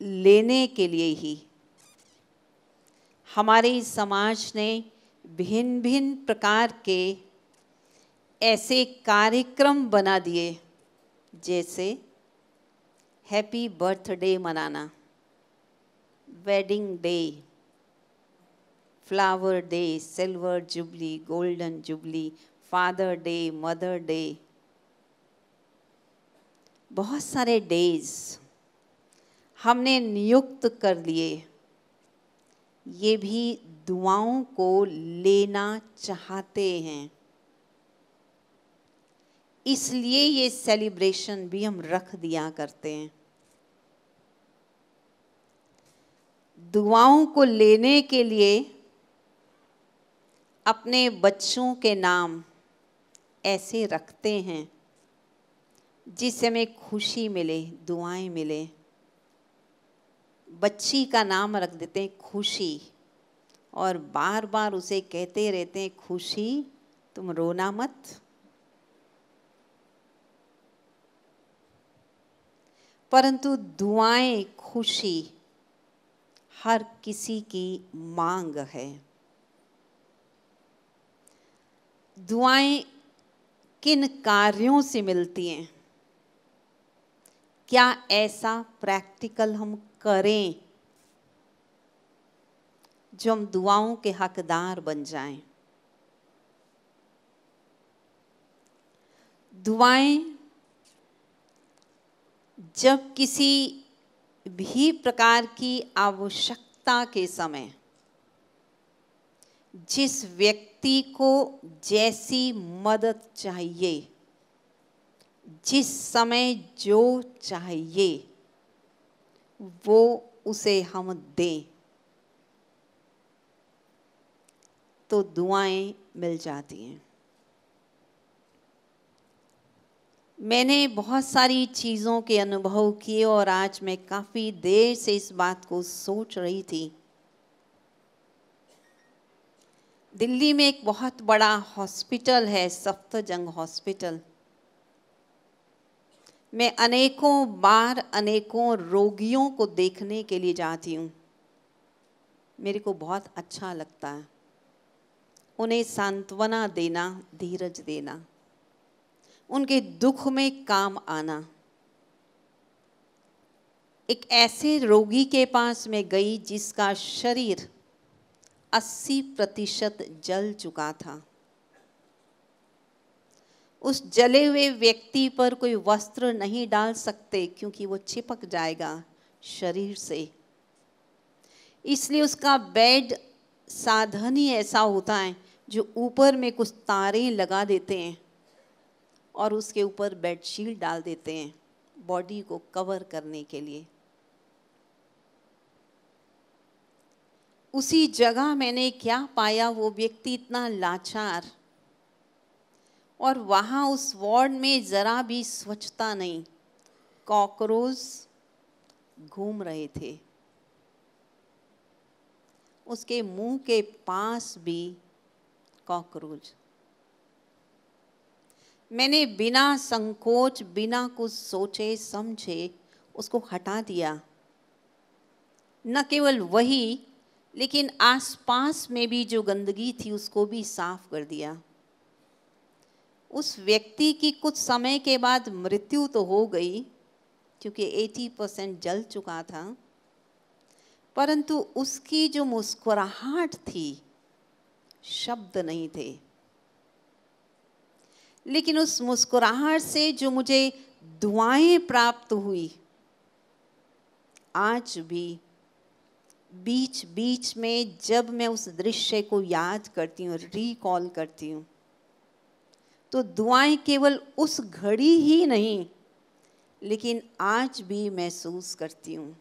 लेने के लिए ही हमारे समाज ने भिन्न भिन्न प्रकार के ऐसे कार्यक्रम बना दिए जैसे हैप्पी बर्थडे मनाना wedding day flower day silver jubilee golden jubilee father day mother day बहुत सारे डेज हमने नियुक्त कर लिए ये भी दुआओं को लेना चाहते हैं इसलिए ये सेलिब्रेशन भी हम रख दिया करते हैं दुआओं को लेने के लिए अपने बच्चों के नाम ऐसे रखते हैं जिससे हमें खुशी मिले दुआएं मिले बच्ची का नाम रख देते हैं खुशी और बार बार उसे कहते रहते हैं खुशी तुम रोना मत परंतु दुआएं खुशी हर किसी की मांग है दुआएं किन कार्यों से मिलती हैं क्या ऐसा प्रैक्टिकल हम करें जो हम दुआओं के हकदार बन जाएं। दुआएं जब किसी भी प्रकार की आवश्यकता के समय जिस व्यक्ति को जैसी मदद चाहिए जिस समय जो चाहिए वो उसे हम दें तो दुआएं मिल जाती हैं मैंने बहुत सारी चीज़ों के अनुभव किए और आज मैं काफ़ी देर से इस बात को सोच रही थी दिल्ली में एक बहुत बड़ा हॉस्पिटल है सफ्तजंग हॉस्पिटल मैं अनेकों बार अनेकों रोगियों को देखने के लिए जाती हूँ मेरे को बहुत अच्छा लगता है उन्हें सांत्वना देना धीरज देना उनके दुख में काम आना एक ऐसे रोगी के पास में गई जिसका शरीर 80 प्रतिशत जल चुका था उस जले हुए व्यक्ति पर कोई वस्त्र नहीं डाल सकते क्योंकि वो चिपक जाएगा शरीर से इसलिए उसका बेड साधन ही ऐसा होता है जो ऊपर में कुछ तारें लगा देते हैं और उसके ऊपर बेडशीट डाल देते हैं बॉडी को कवर करने के लिए उसी जगह मैंने क्या पाया वो व्यक्ति इतना लाचार और वहाँ उस वार्ड में ज़रा भी स्वच्छता नहीं कॉकरोच घूम रहे थे उसके मुंह के पास भी कॉकरोच मैंने बिना संकोच बिना कुछ सोचे समझे उसको हटा दिया न केवल वही लेकिन आसपास में भी जो गंदगी थी उसको भी साफ कर दिया उस व्यक्ति की कुछ समय के बाद मृत्यु तो हो गई क्योंकि 80 परसेंट जल चुका था परंतु उसकी जो मुस्कुराहट थी शब्द नहीं थे लेकिन उस मुस्कुराहट से जो मुझे दुआएं प्राप्त हुई आज भी बीच बीच में जब मैं उस दृश्य को याद करती हूँ रिकॉल करती हूँ तो दुआएं केवल उस घड़ी ही नहीं लेकिन आज भी महसूस करती हूँ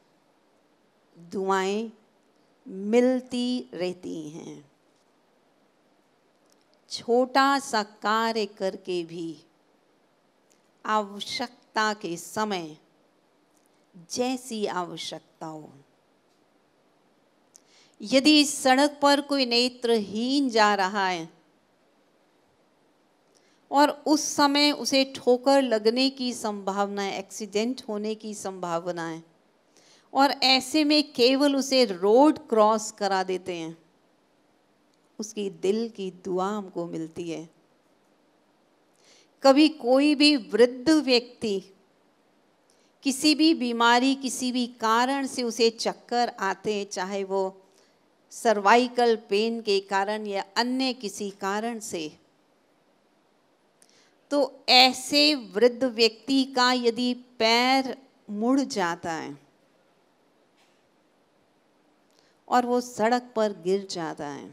दुआएं मिलती रहती हैं छोटा सा कार्य करके भी आवश्यकता के समय जैसी आवश्यकता हो यदि सड़क पर कोई नेत्रहीन जा रहा है और उस समय उसे ठोकर लगने की संभावना है एक्सीडेंट होने की संभावना है और ऐसे में केवल उसे रोड क्रॉस करा देते हैं उसकी दिल की दुआ हमको मिलती है कभी कोई भी वृद्ध व्यक्ति किसी भी बीमारी किसी भी कारण से उसे चक्कर आते हैं चाहे वो सर्वाइकल पेन के कारण या अन्य किसी कारण से तो ऐसे वृद्ध व्यक्ति का यदि पैर मुड़ जाता है और वो सड़क पर गिर जाता है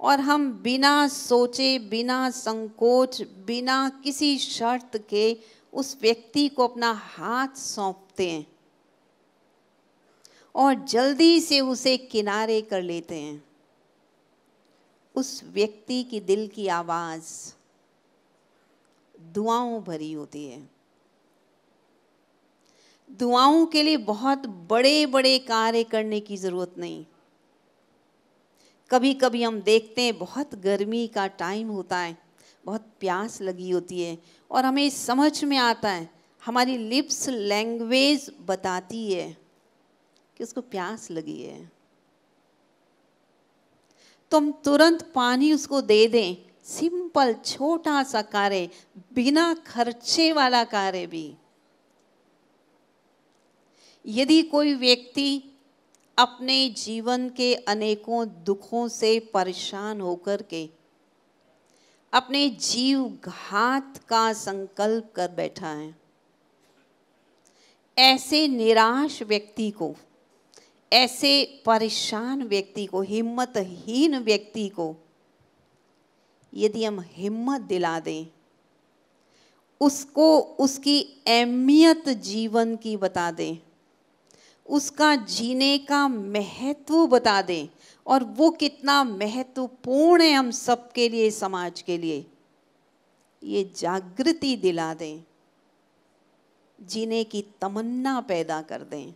और हम बिना सोचे बिना संकोच बिना किसी शर्त के उस व्यक्ति को अपना हाथ सौंपते हैं और जल्दी से उसे किनारे कर लेते हैं उस व्यक्ति की दिल की आवाज़ दुआओं भरी होती है दुआओं के लिए बहुत बड़े बड़े कार्य करने की ज़रूरत नहीं कभी कभी हम देखते हैं बहुत गर्मी का टाइम होता है बहुत प्यास लगी होती है और हमें समझ में आता है हमारी लिप्स लैंग्वेज बताती है कि उसको प्यास लगी है तो हम तुरंत पानी उसको दे दें सिंपल छोटा सा कार्य बिना खर्चे वाला कार्य भी यदि कोई व्यक्ति अपने जीवन के अनेकों दुखों से परेशान होकर के अपने जीव घात का संकल्प कर बैठा है ऐसे निराश व्यक्ति को ऐसे परेशान व्यक्ति को हिम्मतहीन व्यक्ति को यदि हम हिम्मत दिला दें उसको उसकी अहमियत जीवन की बता दें उसका जीने का महत्व बता दें और वो कितना महत्वपूर्ण है हम सब के लिए समाज के लिए ये जागृति दिला दें जीने की तमन्ना पैदा कर दें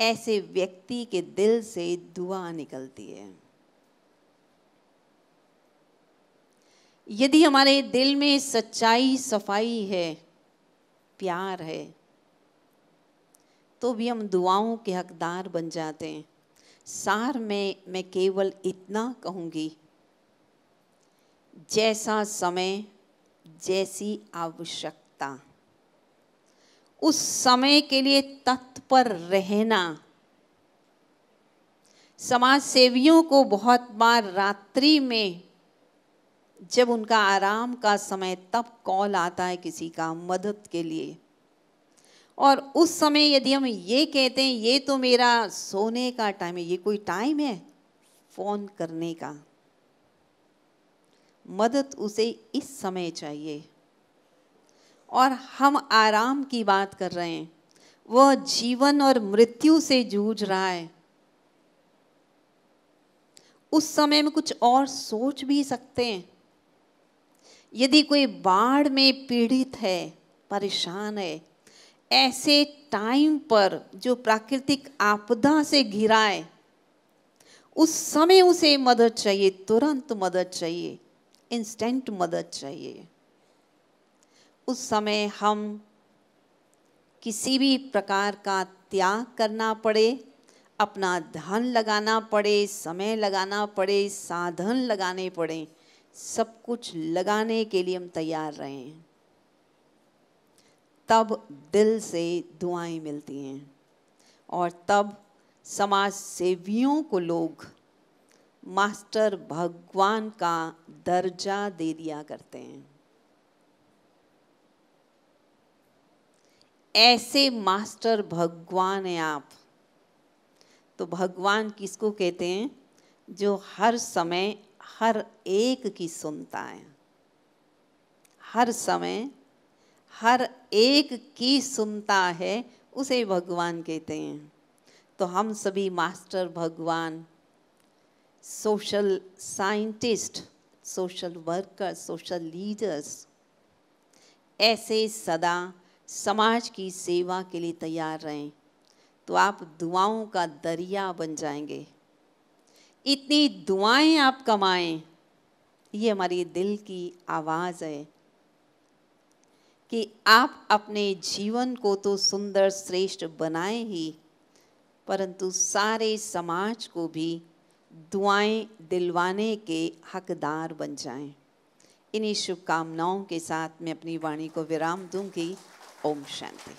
ऐसे व्यक्ति के दिल से दुआ निकलती है यदि हमारे दिल में सच्चाई सफाई है प्यार है तो भी हम दुआओं के हकदार बन जाते हैं सार में मैं केवल इतना कहूँगी जैसा समय जैसी आवश्यकता उस समय के लिए तत्पर रहना समाज सेवियों को बहुत बार रात्रि में जब उनका आराम का समय तब कॉल आता है किसी का मदद के लिए और उस समय यदि हम ये कहते हैं ये तो मेरा सोने का टाइम है ये कोई टाइम है फ़ोन करने का मदद उसे इस समय चाहिए और हम आराम की बात कर रहे हैं वह जीवन और मृत्यु से जूझ रहा है उस समय में कुछ और सोच भी सकते हैं यदि कोई बाढ़ में पीड़ित है परेशान है ऐसे टाइम पर जो प्राकृतिक आपदा से घिराए उस समय उसे मदद चाहिए तुरंत मदद चाहिए इंस्टेंट मदद चाहिए उस समय हम किसी भी प्रकार का त्याग करना पड़े अपना धन लगाना पड़े समय लगाना पड़े साधन लगाने पड़े सब कुछ लगाने के लिए हम तैयार रहें तब दिल से दुआएं मिलती हैं और तब समाज सेवियों को लोग मास्टर भगवान का दर्जा दे दिया करते हैं ऐसे मास्टर भगवान हैं आप तो भगवान किसको कहते हैं जो हर समय हर एक की सुनता है हर समय हर एक की सुनता है उसे भगवान कहते हैं तो हम सभी मास्टर भगवान social scientist social worker social leaders ऐसे सदा समाज की सेवा के लिए तैयार रहें तो आप दुआओं का दरिया बन जाएंगे इतनी दुआएं आप कमाएं ये हमारी दिल की आवाज़ है कि आप अपने जीवन को तो सुंदर श्रेष्ठ बनाए ही परंतु सारे समाज को भी दुआएं दिलवाने के हकदार बन जाएं। इन्हीं शुभकामनाओं के साथ मैं अपनी वाणी को विराम दूंगी ओम शांति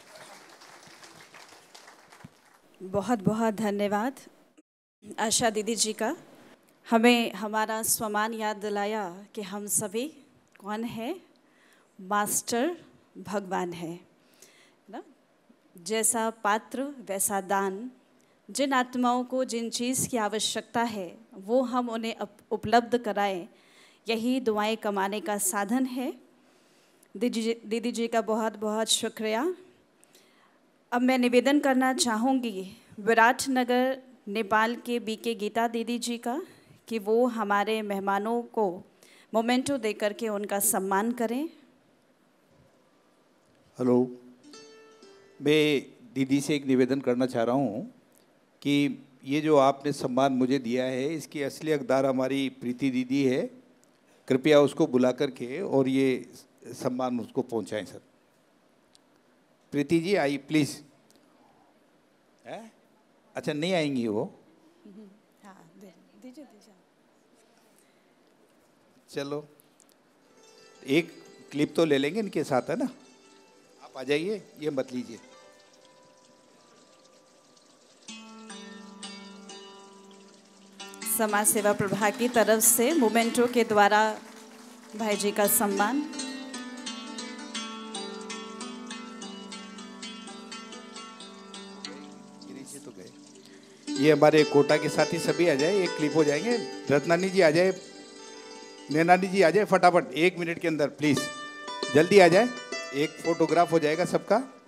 बहुत बहुत धन्यवाद आशा दीदी जी का हमें हमारा स्वमान याद दिलाया कि हम सभी कौन है मास्टर भगवान है ना जैसा पात्र वैसा दान जिन आत्माओं को जिन चीज़ की आवश्यकता है वो हम उन्हें उपलब्ध कराएं यही दुआएं कमाने का साधन है दीदी जी का बहुत बहुत शुक्रिया अब मैं निवेदन करना चाहूँगी विराट नगर नेपाल के बी के गीता दीदी जी का कि वो हमारे मेहमानों को मोमेंटो दे करके उनका सम्मान करें हेलो मैं दीदी से एक निवेदन करना चाह रहा हूँ कि ये जो आपने सम्मान मुझे दिया है इसकी असली अकदार हमारी प्रीति दीदी है कृपया उसको बुला करके और ये सम्मान उसको पहुँचाएँ sir Preeti ji I please है अच्छा नहीं आएंगी वो हाँ चलो एक क्लिप तो ले लेंगे इनके साथ है ना आप आ जाइए ये मत लीजिए समाज सेवा प्रभाग की तरफ से मोमेंटो के द्वारा भाई जी का सम्मान तो ये हमारे कोटा के साथी सभी आ जाए एक क्लिप हो जाएंगे रत्नानी जी आ जाए नैनानी जी आ जाए फटाफट एक मिनट के अंदर प्लीज जल्दी आ जाए एक फोटोग्राफ हो जाएगा सबका